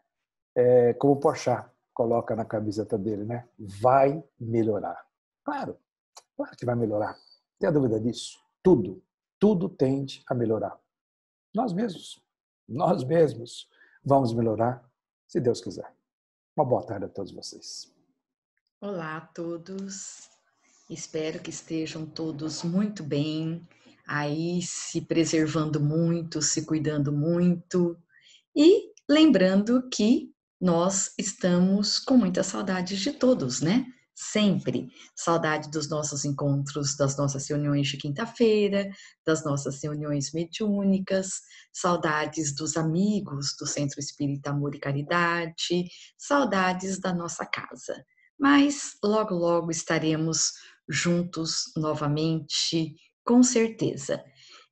É, como o Pochá coloca na camiseta dele, né? Vai melhorar. Claro, claro que vai melhorar. Tem a dúvida disso? Tudo, tudo tende a melhorar. Nós mesmos, nós mesmos vamos melhorar, se Deus quiser. Uma boa tarde a todos vocês. Olá a todos. Espero que estejam todos muito bem, aí se preservando muito, se cuidando muito e lembrando que nós estamos com muita saudade de todos, né? sempre. Saudade dos nossos encontros, das nossas reuniões de quinta-feira, das nossas reuniões mediúnicas, saudades dos amigos do Centro Espírita Amor e Caridade, saudades da nossa casa. Mas logo, logo estaremos juntos novamente, com certeza.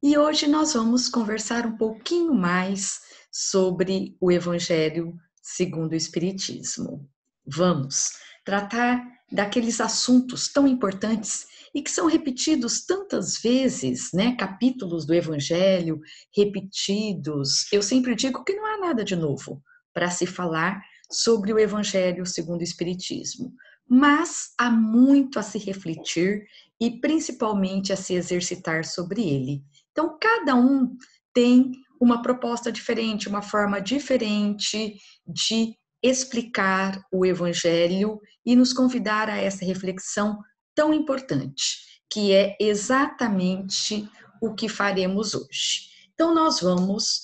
E hoje nós vamos conversar um pouquinho mais sobre o Evangelho segundo o Espiritismo. Vamos tratar daqueles assuntos tão importantes e que são repetidos tantas vezes, né? Capítulos do Evangelho repetidos. Eu sempre digo que não há nada de novo para se falar sobre o Evangelho segundo o Espiritismo, mas há muito a se refletir e principalmente a se exercitar sobre ele. Então, cada um tem uma proposta diferente, uma forma diferente de explicar o Evangelho e nos convidar a essa reflexão tão importante, que é exatamente o que faremos hoje. Então, nós vamos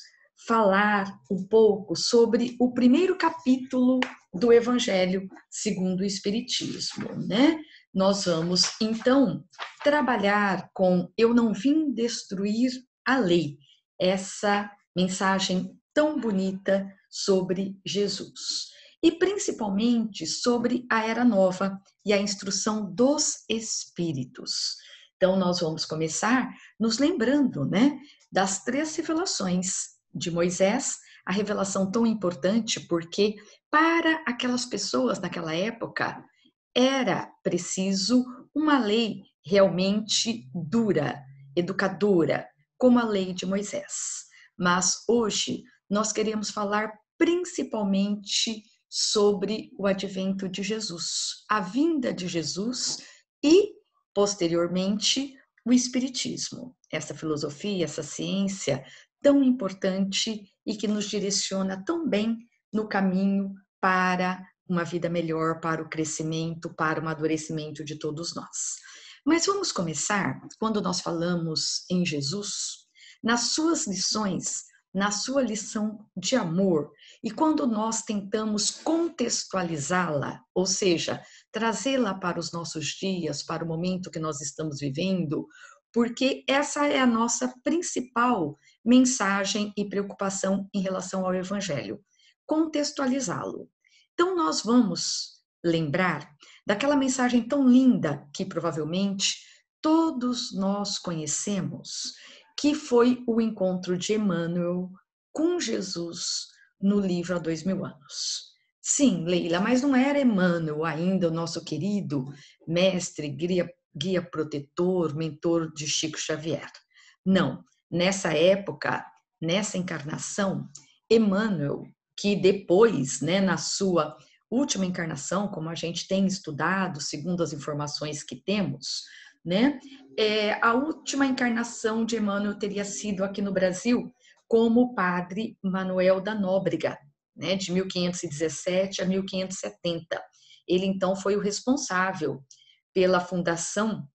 falar um pouco sobre o primeiro capítulo do Evangelho segundo o Espiritismo, né? Nós vamos, então, trabalhar com Eu não vim destruir a lei, essa mensagem tão bonita sobre Jesus e principalmente sobre a Era Nova e a instrução dos Espíritos. Então, nós vamos começar nos lembrando né, das três revelações de Moisés, a revelação tão importante, porque para aquelas pessoas naquela época era preciso uma lei realmente dura, educadora, como a lei de Moisés. Mas hoje nós queremos falar principalmente sobre o advento de Jesus, a vinda de Jesus e, posteriormente, o Espiritismo, essa filosofia, essa ciência tão importante e que nos direciona tão bem no caminho para uma vida melhor, para o crescimento, para o amadurecimento de todos nós. Mas vamos começar quando nós falamos em Jesus, nas suas lições, na sua lição de amor, e quando nós tentamos contextualizá-la, ou seja, trazê-la para os nossos dias, para o momento que nós estamos vivendo, porque essa é a nossa principal mensagem e preocupação em relação ao Evangelho contextualizá-lo. Então, nós vamos lembrar daquela mensagem tão linda que provavelmente todos nós conhecemos, que foi o encontro de Emmanuel com Jesus no livro há dois mil anos. Sim, Leila, mas não era Emmanuel ainda o nosso querido mestre, guia, guia protetor, mentor de Chico Xavier. Não, nessa época, nessa encarnação, Emmanuel, que depois, né, na sua última encarnação, como a gente tem estudado, segundo as informações que temos, né, é, a última encarnação de Emmanuel teria sido aqui no Brasil como o padre Manuel da Nóbrega, né, de 1517 a 1570. Ele então foi o responsável pela fundação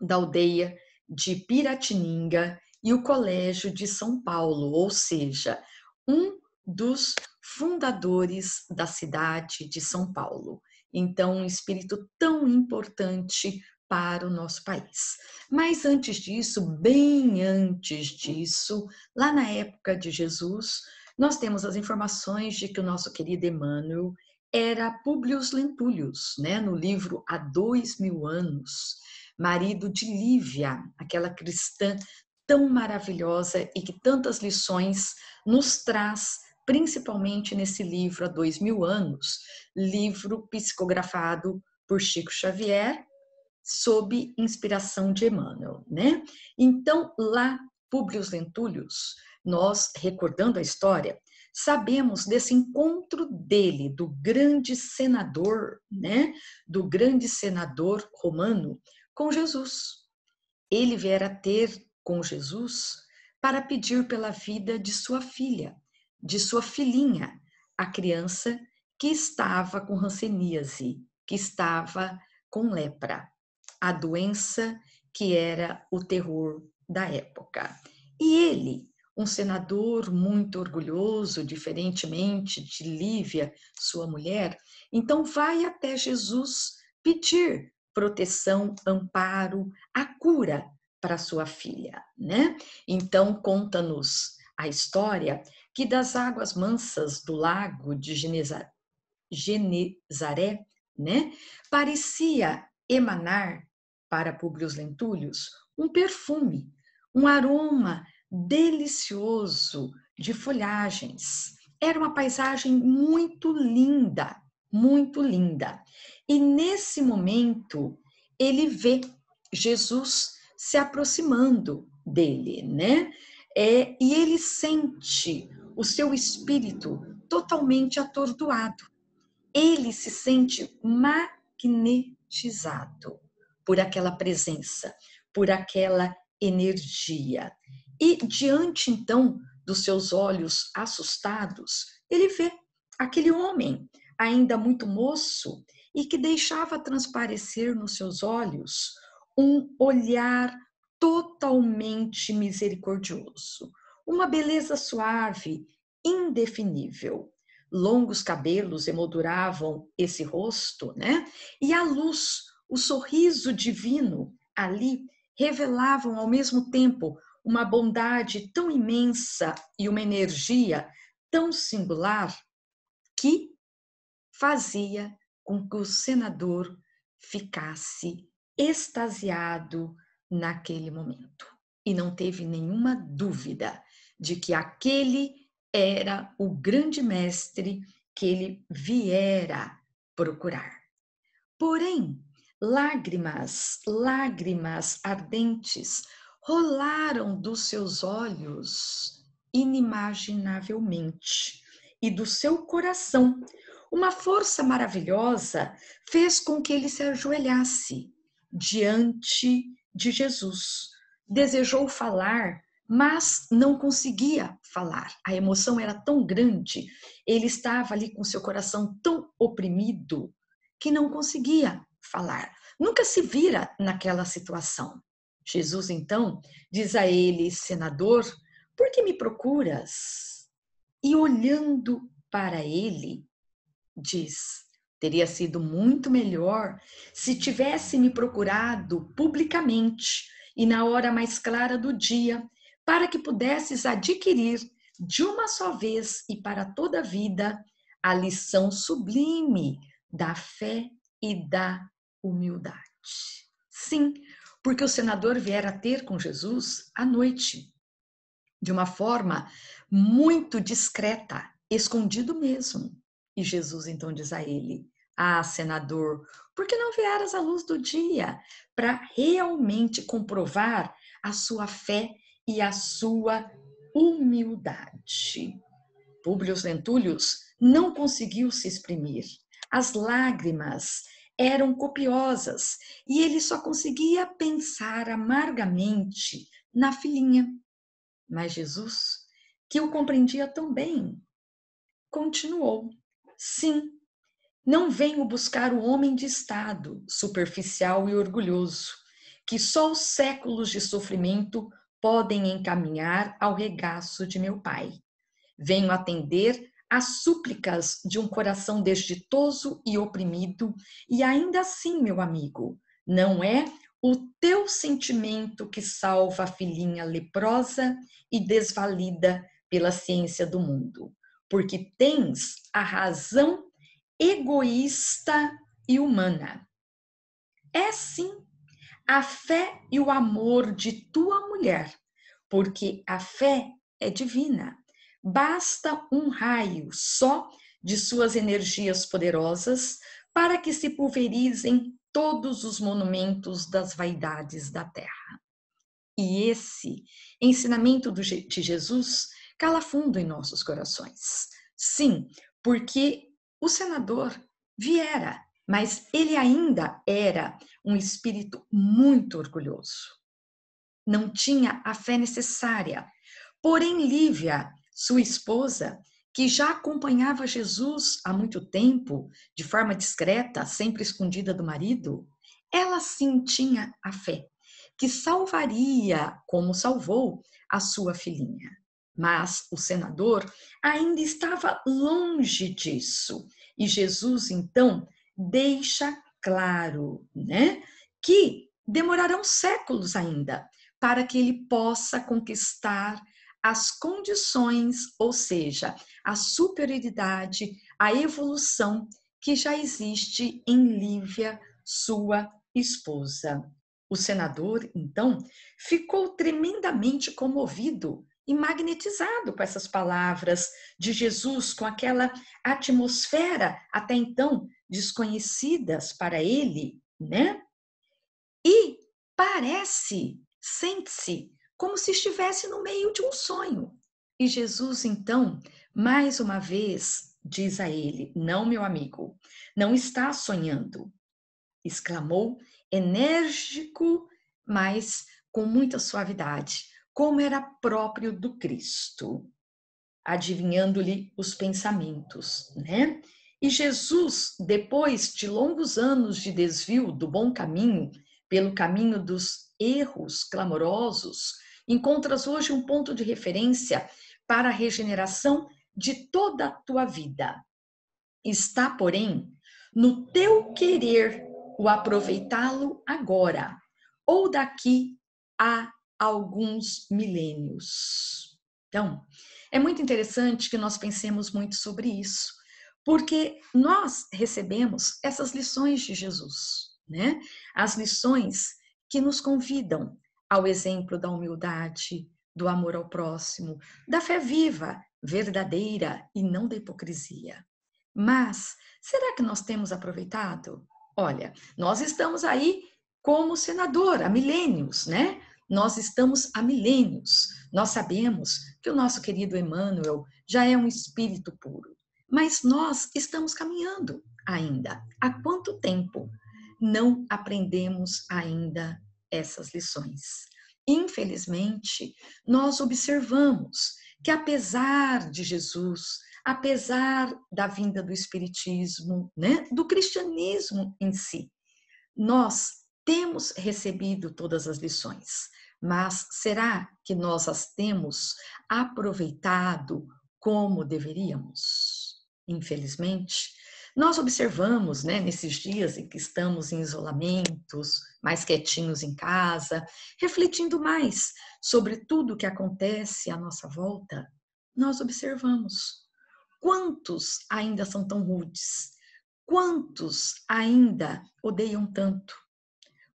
da aldeia de Piratininga e o Colégio de São Paulo, ou seja, um dos fundadores da cidade de São Paulo. Então, um espírito tão importante para o nosso país. Mas antes disso, bem antes disso, lá na época de Jesus, nós temos as informações de que o nosso querido Emmanuel era Publius Lentulius, né, no livro Há Dois Mil Anos, marido de Lívia, aquela cristã tão maravilhosa e que tantas lições nos traz, principalmente nesse livro Há Dois Mil Anos, livro psicografado por Chico Xavier sob inspiração de Emmanuel, né? Então, lá, Públio Lentulhos, nós, recordando a história, sabemos desse encontro dele, do grande senador, né? Do grande senador romano com Jesus. Ele viera ter com Jesus para pedir pela vida de sua filha, de sua filhinha, a criança que estava com ranceníase, que estava com lepra a doença que era o terror da época. E ele, um senador muito orgulhoso, diferentemente de Lívia, sua mulher, então vai até Jesus pedir proteção, amparo, a cura para sua filha, né? Então conta-nos a história que das águas mansas do lago de Genezaré, né, parecia emanar para Publius Lentulius, um perfume, um aroma delicioso de folhagens. Era uma paisagem muito linda, muito linda. E nesse momento, ele vê Jesus se aproximando dele, né? É, e ele sente o seu espírito totalmente atordoado. Ele se sente magnetizado por aquela presença, por aquela energia. E diante então dos seus olhos assustados, ele vê aquele homem, ainda muito moço, e que deixava transparecer nos seus olhos um olhar totalmente misericordioso, uma beleza suave, indefinível. Longos cabelos emolduravam esse rosto, né? E a luz o sorriso divino ali revelavam ao mesmo tempo uma bondade tão imensa e uma energia tão singular que fazia com que o senador ficasse extasiado naquele momento e não teve nenhuma dúvida de que aquele era o grande mestre que ele viera procurar. Porém, Lágrimas, lágrimas ardentes rolaram dos seus olhos inimaginavelmente e do seu coração. Uma força maravilhosa fez com que ele se ajoelhasse diante de Jesus. Desejou falar, mas não conseguia falar. A emoção era tão grande, ele estava ali com seu coração tão oprimido que não conseguia falar. Nunca se vira naquela situação. Jesus, então, diz a ele, senador, por que me procuras? E olhando para ele, diz: teria sido muito melhor se tivesse me procurado publicamente e na hora mais clara do dia, para que pudesses adquirir de uma só vez e para toda a vida a lição sublime da fé e da humildade. Sim, porque o senador viera ter com Jesus à noite, de uma forma muito discreta, escondido mesmo. E Jesus então diz a ele: Ah, senador, por que não vieras à luz do dia para realmente comprovar a sua fé e a sua humildade? Públio Lentulhos não conseguiu se exprimir. As lágrimas eram copiosas e ele só conseguia pensar amargamente na filhinha. Mas Jesus, que o compreendia tão bem, continuou: Sim, não venho buscar o homem de Estado, superficial e orgulhoso, que só os séculos de sofrimento podem encaminhar ao regaço de meu Pai. Venho atender as súplicas de um coração desditoso e oprimido, e ainda assim, meu amigo, não é o teu sentimento que salva a filhinha leprosa e desvalida pela ciência do mundo, porque tens a razão egoísta e humana. É sim a fé e o amor de tua mulher, porque a fé é divina basta um raio só de suas energias poderosas para que se pulverizem todos os monumentos das vaidades da terra. E esse ensinamento de Jesus cala fundo em nossos corações. Sim, porque o senador viera, mas ele ainda era um espírito muito orgulhoso. Não tinha a fé necessária. Porém, Lívia sua esposa, que já acompanhava Jesus há muito tempo, de forma discreta, sempre escondida do marido, ela sim tinha a fé que salvaria, como salvou, a sua filhinha. Mas o senador ainda estava longe disso. E Jesus, então, deixa claro, né, que demorarão séculos ainda para que ele possa conquistar as condições, ou seja, a superioridade, a evolução que já existe em Lívia, sua esposa. O senador, então, ficou tremendamente comovido e magnetizado com essas palavras de Jesus, com aquela atmosfera até então desconhecidas para ele, né? E parece, sente-se como se estivesse no meio de um sonho. E Jesus, então, mais uma vez, diz a ele: Não, meu amigo, não está sonhando. Exclamou, enérgico, mas com muita suavidade, como era próprio do Cristo, adivinhando-lhe os pensamentos, né? E Jesus, depois de longos anos de desvio do bom caminho, pelo caminho dos erros clamorosos, encontras hoje um ponto de referência para a regeneração de toda a tua vida. Está, porém, no teu querer o aproveitá-lo agora ou daqui a alguns milênios. Então, é muito interessante que nós pensemos muito sobre isso, porque nós recebemos essas lições de Jesus, né? As lições que nos convidam ao exemplo da humildade, do amor ao próximo, da fé viva, verdadeira e não da hipocrisia. Mas será que nós temos aproveitado? Olha, nós estamos aí como senador há milênios, né? Nós estamos há milênios. Nós sabemos que o nosso querido Emmanuel já é um espírito puro, mas nós estamos caminhando ainda. Há quanto tempo não aprendemos ainda essas lições. Infelizmente, nós observamos que, apesar de Jesus, apesar da vinda do Espiritismo, né, do cristianismo em si, nós temos recebido todas as lições, mas será que nós as temos aproveitado como deveríamos? Infelizmente, nós observamos, né, nesses dias em que estamos em isolamentos, mais quietinhos em casa, refletindo mais sobre tudo o que acontece à nossa volta, nós observamos quantos ainda são tão rudes, quantos ainda odeiam tanto,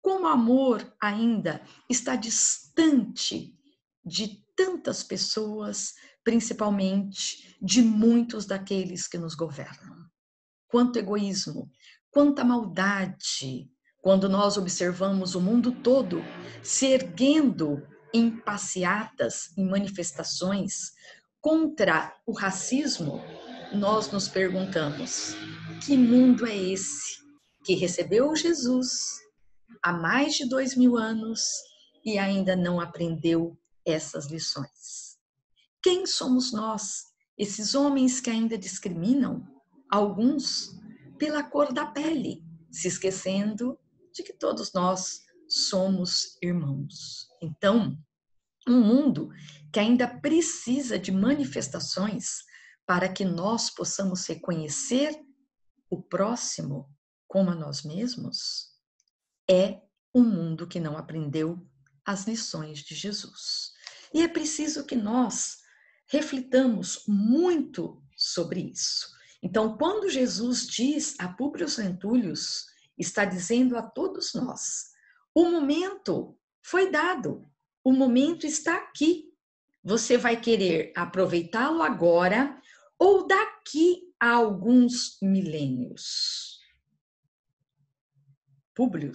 como o amor ainda está distante de tantas pessoas, principalmente de muitos daqueles que nos governam quanto egoísmo, quanta maldade, quando nós observamos o mundo todo se erguendo em passeatas, em manifestações contra o racismo, nós nos perguntamos: que mundo é esse que recebeu Jesus há mais de dois mil anos e ainda não aprendeu essas lições? Quem somos nós, esses homens que ainda discriminam, alguns pela cor da pele, se esquecendo de que todos nós somos irmãos. Então, um mundo que ainda precisa de manifestações para que nós possamos reconhecer o próximo como a nós mesmos, é um mundo que não aprendeu as lições de Jesus. E é preciso que nós reflitamos muito sobre isso. Então, quando Jesus diz a Públio Centúlios, está dizendo a todos nós: o momento foi dado, o momento está aqui. Você vai querer aproveitá-lo agora ou daqui a alguns milênios? Públio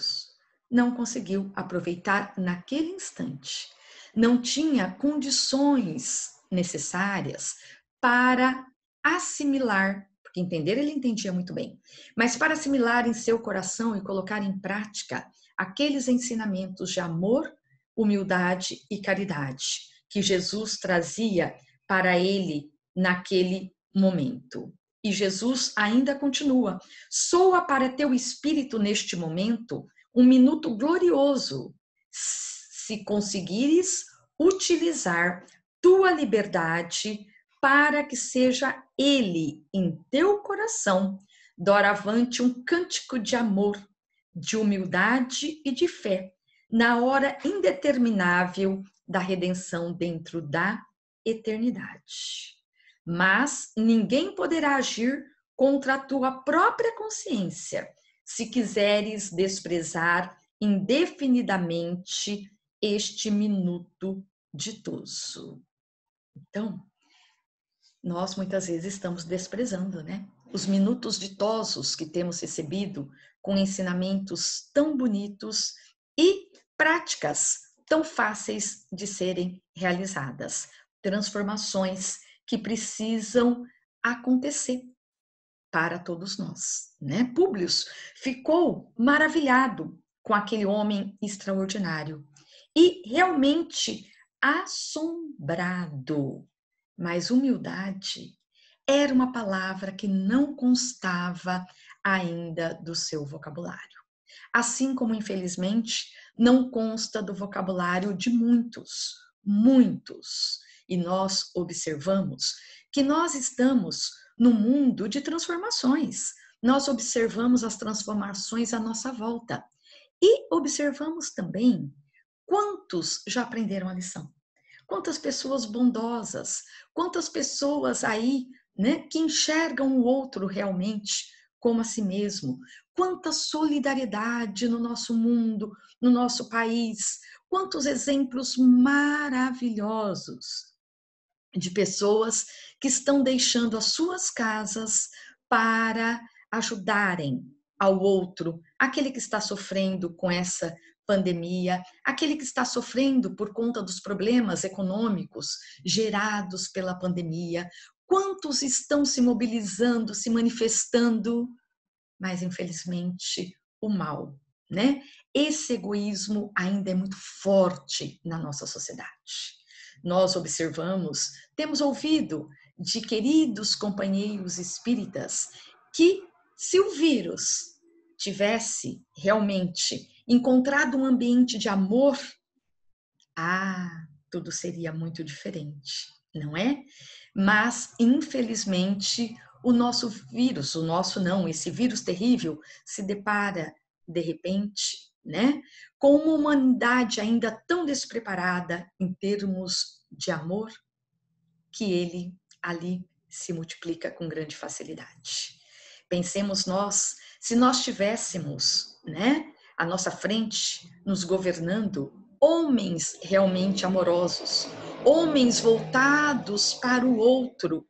não conseguiu aproveitar naquele instante. Não tinha condições necessárias para assimilar porque entender ele entendia muito bem, mas para assimilar em seu coração e colocar em prática aqueles ensinamentos de amor, humildade e caridade que Jesus trazia para ele naquele momento. E Jesus ainda continua: soa para teu espírito neste momento um minuto glorioso, se conseguires utilizar tua liberdade para que seja ele em teu coração doravante um cântico de amor, de humildade e de fé, na hora indeterminável da redenção dentro da eternidade. Mas ninguém poderá agir contra a tua própria consciência, se quiseres desprezar indefinidamente este minuto ditoso. Então, nós muitas vezes estamos desprezando, né? Os minutos ditosos que temos recebido com ensinamentos tão bonitos e práticas tão fáceis de serem realizadas, transformações que precisam acontecer para todos nós, né? Públio ficou maravilhado com aquele homem extraordinário e realmente assombrado mas humildade era uma palavra que não constava ainda do seu vocabulário. Assim como, infelizmente, não consta do vocabulário de muitos, muitos. E nós observamos que nós estamos no mundo de transformações. Nós observamos as transformações à nossa volta e observamos também quantos já aprenderam a lição. Quantas pessoas bondosas, quantas pessoas aí, né, que enxergam o outro realmente como a si mesmo. Quanta solidariedade no nosso mundo, no nosso país. Quantos exemplos maravilhosos de pessoas que estão deixando as suas casas para ajudarem ao outro, aquele que está sofrendo com essa pandemia, aquele que está sofrendo por conta dos problemas econômicos gerados pela pandemia, quantos estão se mobilizando, se manifestando, mas infelizmente o mal, né? Esse egoísmo ainda é muito forte na nossa sociedade. Nós observamos, temos ouvido de queridos companheiros espíritas que se o vírus tivesse realmente encontrado um ambiente de amor, ah, tudo seria muito diferente, não é? Mas, infelizmente, o nosso vírus, o nosso não, esse vírus terrível, se depara, de repente, né, com uma humanidade ainda tão despreparada em termos de amor, que ele ali se multiplica com grande facilidade. Pensemos nós, se nós tivéssemos, né, à nossa frente, nos governando, homens realmente amorosos, homens voltados para o outro,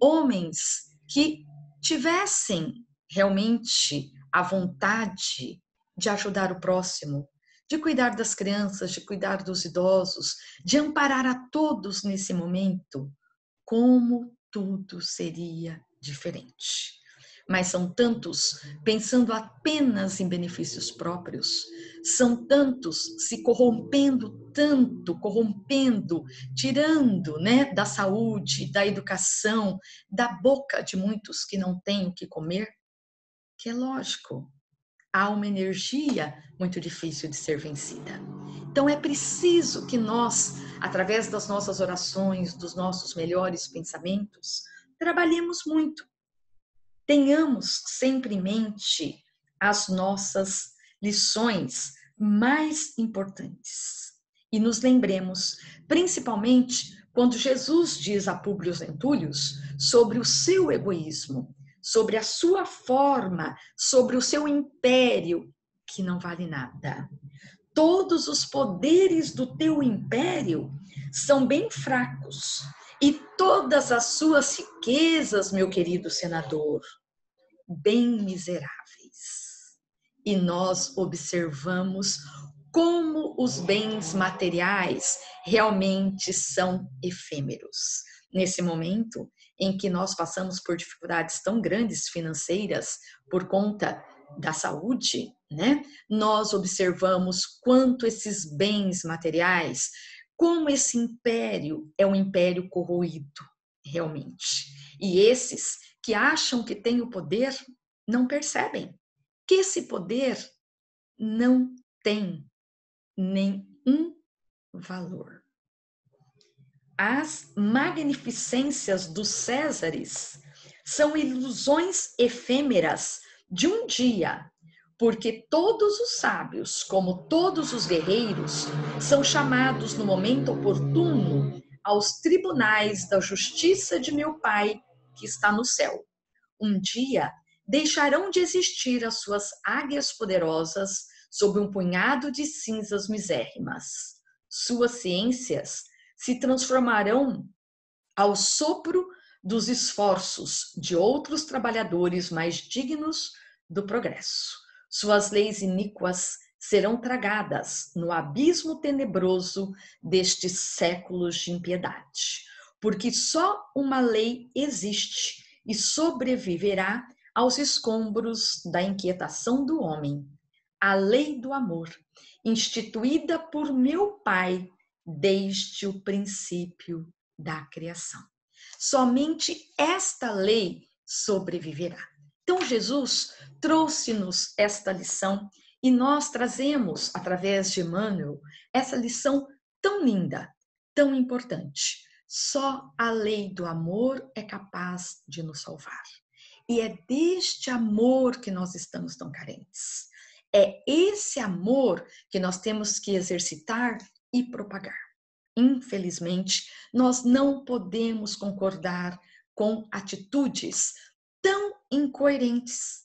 homens que tivessem realmente a vontade de ajudar o próximo, de cuidar das crianças, de cuidar dos idosos, de amparar a todos nesse momento, como tudo seria diferente mas são tantos pensando apenas em benefícios próprios, são tantos se corrompendo tanto, corrompendo, tirando, né, da saúde, da educação, da boca de muitos que não têm o que comer, que é lógico, há uma energia muito difícil de ser vencida. Então é preciso que nós, através das nossas orações, dos nossos melhores pensamentos, trabalhemos muito tenhamos sempre em mente as nossas lições mais importantes. E nos lembremos, principalmente quando Jesus diz a Públio Centúlio sobre o seu egoísmo, sobre a sua forma, sobre o seu império, que não vale nada. Todos os poderes do teu império são bem fracos e todas as suas riquezas, meu querido senador, bem miseráveis. E nós observamos como os bens materiais realmente são efêmeros. Nesse momento em que nós passamos por dificuldades tão grandes financeiras por conta da saúde, né? Nós observamos quanto esses bens materiais como esse império é um império corroído, realmente. E esses que acham que têm o poder não percebem que esse poder não tem nenhum valor. As magnificências dos Césares são ilusões efêmeras de um dia porque todos os sábios, como todos os guerreiros, são chamados no momento oportuno aos tribunais da justiça de meu Pai que está no céu. Um dia deixarão de existir as suas águias poderosas sob um punhado de cinzas misérrimas. Suas ciências se transformarão ao sopro dos esforços de outros trabalhadores mais dignos do progresso. Suas leis iníquas serão tragadas no abismo tenebroso destes séculos de impiedade. Porque só uma lei existe e sobreviverá aos escombros da inquietação do homem, a lei do amor, instituída por meu Pai desde o princípio da criação. Somente esta lei sobreviverá. Então, Jesus trouxe-nos esta lição e nós trazemos, através de Emmanuel, essa lição tão linda, tão importante. Só a lei do amor é capaz de nos salvar. E é deste amor que nós estamos tão carentes. É esse amor que nós temos que exercitar e propagar. Infelizmente, nós não podemos concordar com atitudes incoerentes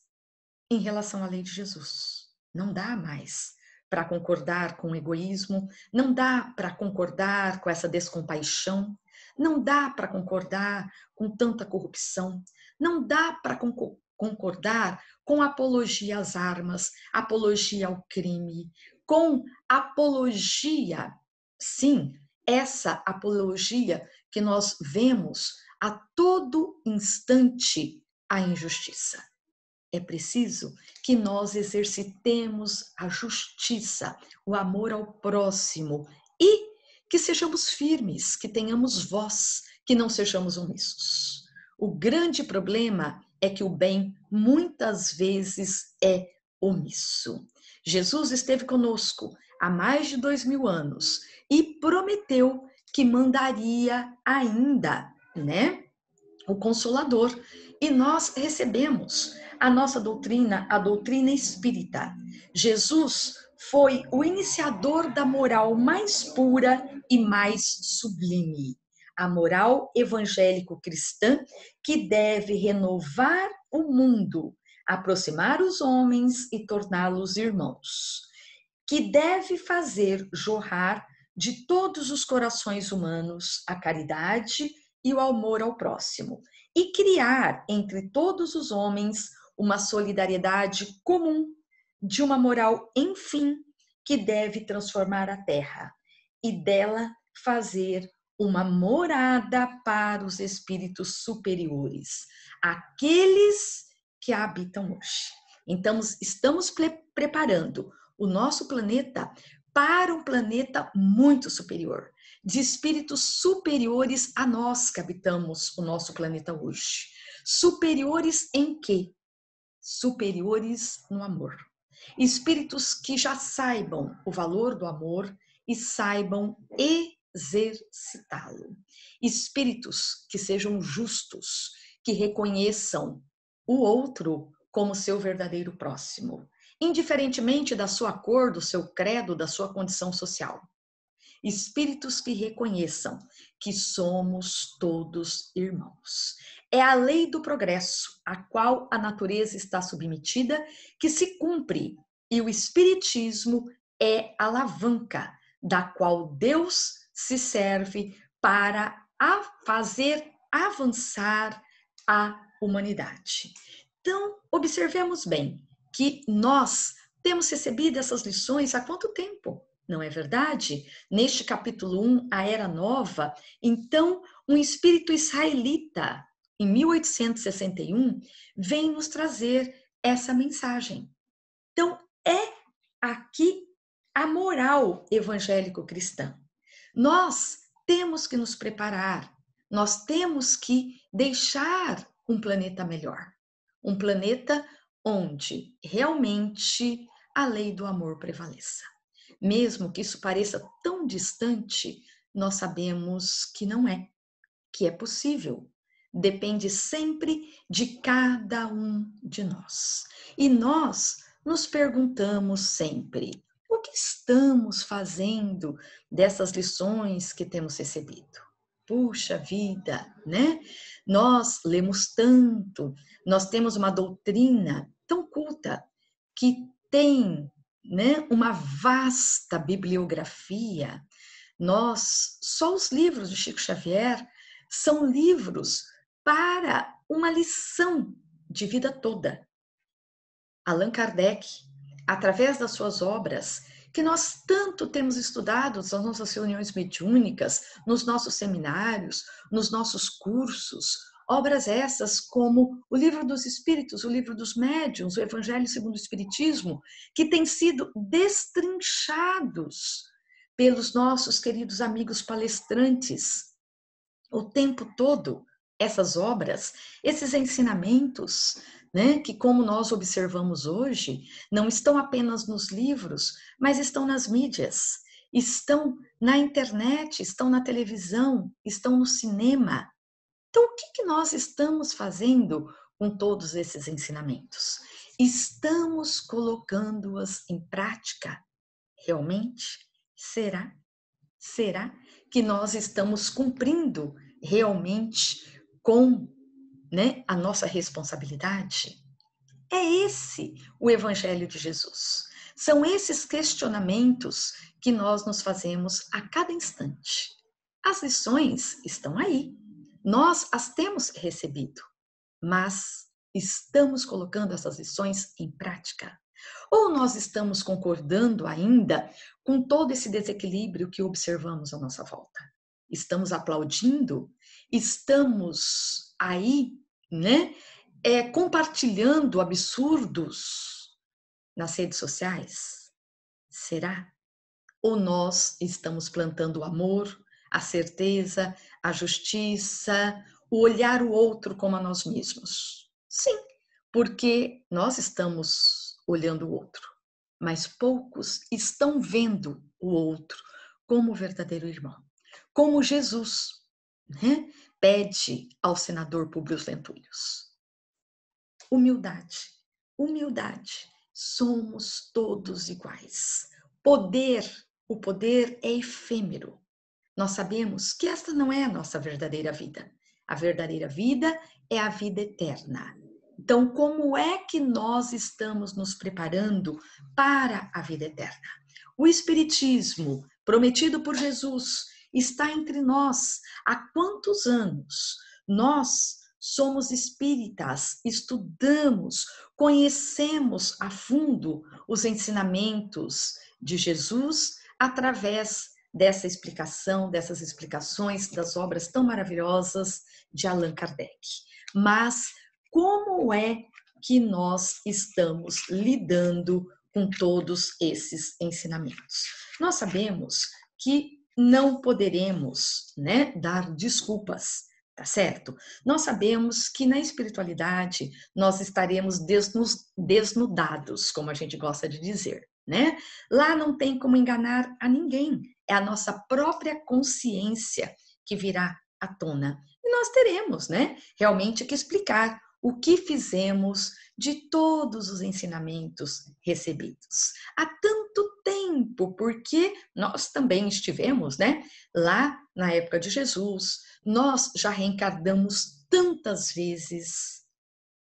em relação à lei de Jesus. Não dá mais para concordar com o egoísmo, não dá para concordar com essa descompaixão, não dá para concordar com tanta corrupção, não dá para concordar com apologia às armas, apologia ao crime, com apologia, sim, essa apologia que nós vemos a todo instante a injustiça. É preciso que nós exercitemos a justiça, o amor ao próximo e que sejamos firmes, que tenhamos voz, que não sejamos omissos. O grande problema é que o bem muitas vezes é omisso. Jesus esteve conosco há mais de dois mil anos e prometeu que mandaria ainda, né? O Consolador e nós recebemos a nossa doutrina, a doutrina espírita. Jesus foi o iniciador da moral mais pura e mais sublime, a moral evangélico-cristã que deve renovar o mundo, aproximar os homens e torná-los irmãos, que deve fazer jorrar de todos os corações humanos a caridade e o amor ao próximo, e criar entre todos os homens uma solidariedade comum de uma moral, enfim, que deve transformar a terra e dela fazer uma morada para os espíritos superiores, aqueles que a habitam hoje. Então, estamos preparando o nosso planeta para um planeta muito superior, de espíritos superiores a nós que habitamos o nosso planeta hoje. Superiores em quê? Superiores no amor. Espíritos que já saibam o valor do amor e saibam exercitá-lo. Espíritos que sejam justos, que reconheçam o outro como seu verdadeiro próximo, indiferentemente da sua cor, do seu credo, da sua condição social espíritos que reconheçam que somos todos irmãos. É a lei do progresso, a qual a natureza está submetida, que se cumpre, e o espiritismo é a alavanca da qual Deus se serve para a fazer avançar a humanidade. Então, observemos bem que nós temos recebido essas lições há quanto tempo? não é verdade? Neste capítulo 1, a Era Nova, então um espírito israelita, em 1861, vem nos trazer essa mensagem. Então, é aqui a moral evangélico-cristã. Nós temos que nos preparar, nós temos que deixar um planeta melhor, um planeta onde realmente a lei do amor prevaleça. Mesmo que isso pareça tão distante, nós sabemos que não é, que é possível. Depende sempre de cada um de nós. E nós nos perguntamos sempre: o que estamos fazendo dessas lições que temos recebido? Puxa vida, né? Nós lemos tanto, nós temos uma doutrina tão culta que tem né, uma vasta bibliografia. Nós, só os livros do Chico Xavier são livros para uma lição de vida toda. Allan Kardec, através das suas obras, que nós tanto temos estudado nas nossas reuniões mediúnicas, nos nossos seminários, nos nossos cursos, Obras essas como o Livro dos Espíritos, o Livro dos Médiuns, o Evangelho segundo o Espiritismo, que têm sido destrinchados pelos nossos queridos amigos palestrantes o tempo todo. Essas obras, esses ensinamentos, né, que como nós observamos hoje, não estão apenas nos livros, mas estão nas mídias, estão na internet, estão na televisão, estão no cinema, então, o que, que nós estamos fazendo com todos esses ensinamentos? Estamos colocando-as em prática? Realmente? Será? Será que nós estamos cumprindo realmente com né, a nossa responsabilidade? É esse o Evangelho de Jesus. São esses questionamentos que nós nos fazemos a cada instante. As lições estão aí. Nós as temos recebido, mas estamos colocando essas lições em prática? Ou nós estamos concordando ainda com todo esse desequilíbrio que observamos à nossa volta? Estamos aplaudindo? Estamos aí, né? É, compartilhando absurdos nas redes sociais? Será? Ou nós estamos plantando amor, a certeza, a justiça, o olhar o outro como a nós mesmos. Sim, porque nós estamos olhando o outro, mas poucos estão vendo o outro como o verdadeiro irmão, como Jesus né? pede ao senador Públio Lentulhos. Humildade, humildade, somos todos iguais. Poder, o poder é efêmero, nós sabemos que esta não é a nossa verdadeira vida. A verdadeira vida é a vida eterna. Então, como é que nós estamos nos preparando para a vida eterna? O Espiritismo, prometido por Jesus, está entre nós há quantos anos? Nós somos espíritas, estudamos, conhecemos a fundo os ensinamentos de Jesus através dessa explicação, dessas explicações das obras tão maravilhosas de Allan Kardec. Mas como é que nós estamos lidando com todos esses ensinamentos? Nós sabemos que não poderemos, né, dar desculpas, tá certo? Nós sabemos que na espiritualidade nós estaremos desnudados, como a gente gosta de dizer, né? Lá não tem como enganar a ninguém é a nossa própria consciência que virá à tona. E nós teremos, né, realmente que explicar o que fizemos de todos os ensinamentos recebidos. Há tanto tempo, porque nós também estivemos, né, lá na época de Jesus, nós já reencarnamos tantas vezes.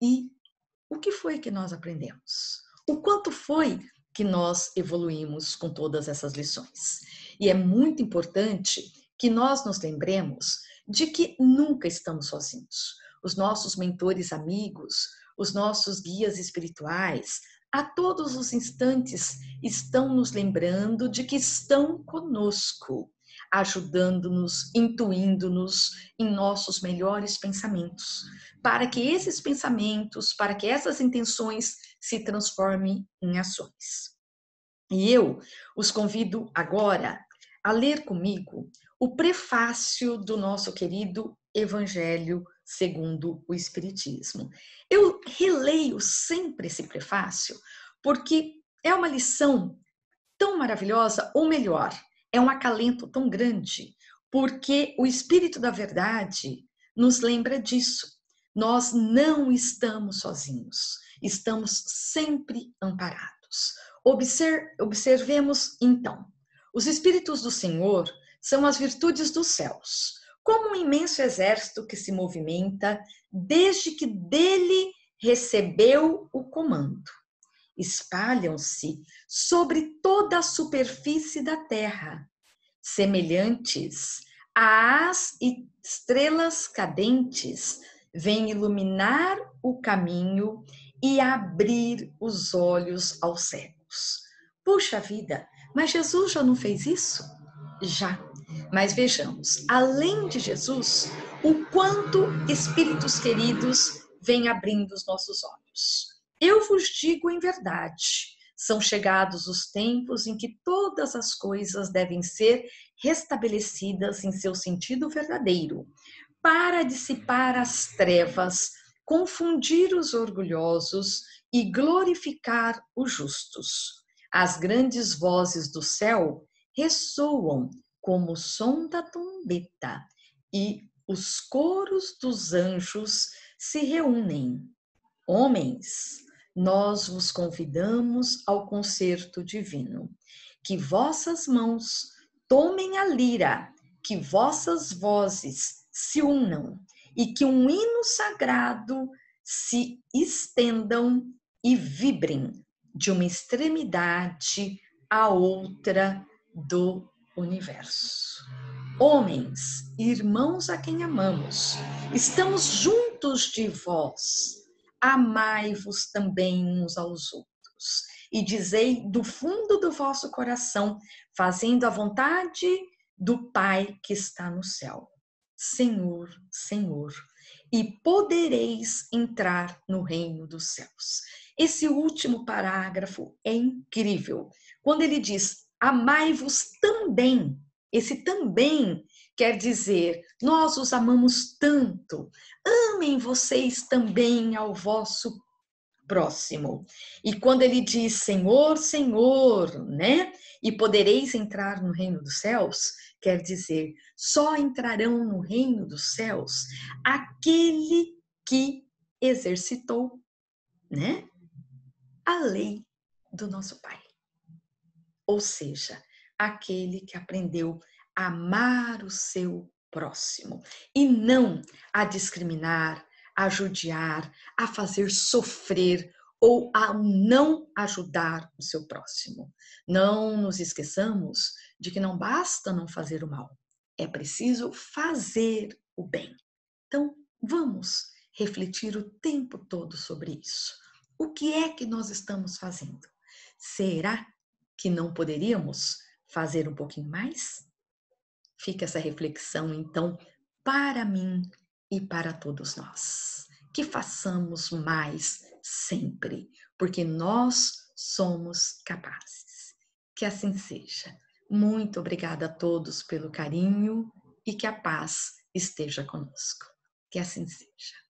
E o que foi que nós aprendemos? O quanto foi que nós evoluímos com todas essas lições? E é muito importante que nós nos lembremos de que nunca estamos sozinhos. Os nossos mentores amigos, os nossos guias espirituais, a todos os instantes estão nos lembrando de que estão conosco, ajudando-nos, intuindo-nos em nossos melhores pensamentos, para que esses pensamentos, para que essas intenções se transformem em ações. E eu os convido agora a ler comigo o prefácio do nosso querido Evangelho segundo o Espiritismo. Eu releio sempre esse prefácio porque é uma lição tão maravilhosa, ou melhor, é um acalento tão grande, porque o Espírito da Verdade nos lembra disso. Nós não estamos sozinhos, estamos sempre amparados. Observemos então os Espíritos do Senhor são as virtudes dos céus, como um imenso exército que se movimenta desde que dele recebeu o comando. Espalham-se sobre toda a superfície da terra, semelhantes às estrelas cadentes, vêm iluminar o caminho e abrir os olhos aos cegos. Puxa vida, mas Jesus já não fez isso? Já. Mas vejamos, além de Jesus, o quanto espíritos queridos vêm abrindo os nossos olhos. Eu vos digo em verdade, são chegados os tempos em que todas as coisas devem ser restabelecidas em seu sentido verdadeiro, para dissipar as trevas, confundir os orgulhosos e glorificar os justos as grandes vozes do céu ressoam como o som da trombeta e os coros dos anjos se reúnem. Homens, nós vos convidamos ao concerto divino. Que vossas mãos tomem a lira, que vossas vozes se unam e que um hino sagrado se estendam e vibrem de uma extremidade à outra do universo. Homens, irmãos a quem amamos, estamos juntos de vós, amai-vos também uns aos outros. E dizei do fundo do vosso coração, fazendo a vontade do Pai que está no céu. Senhor, Senhor, e podereis entrar no reino dos céus. Esse último parágrafo é incrível. Quando ele diz: Amai-vos também. Esse também quer dizer: Nós os amamos tanto. Amem vocês também ao vosso próximo. E quando ele diz: Senhor, Senhor, né? E podereis entrar no reino dos céus, quer dizer, só entrarão no reino dos céus aquele que exercitou, né? a lei do nosso Pai. Ou seja, aquele que aprendeu a amar o seu próximo e não a discriminar, a judiar, a fazer sofrer ou a não ajudar o seu próximo. Não nos esqueçamos de que não basta não fazer o mal, é preciso fazer o bem. Então, vamos refletir o tempo todo sobre isso. O que é que nós estamos fazendo? Será que não poderíamos fazer um pouquinho mais? Fica essa reflexão, então, para mim e para todos nós. Que façamos mais sempre, porque nós somos capazes. Que assim seja. Muito obrigada a todos pelo carinho e que a paz esteja conosco. Que assim seja.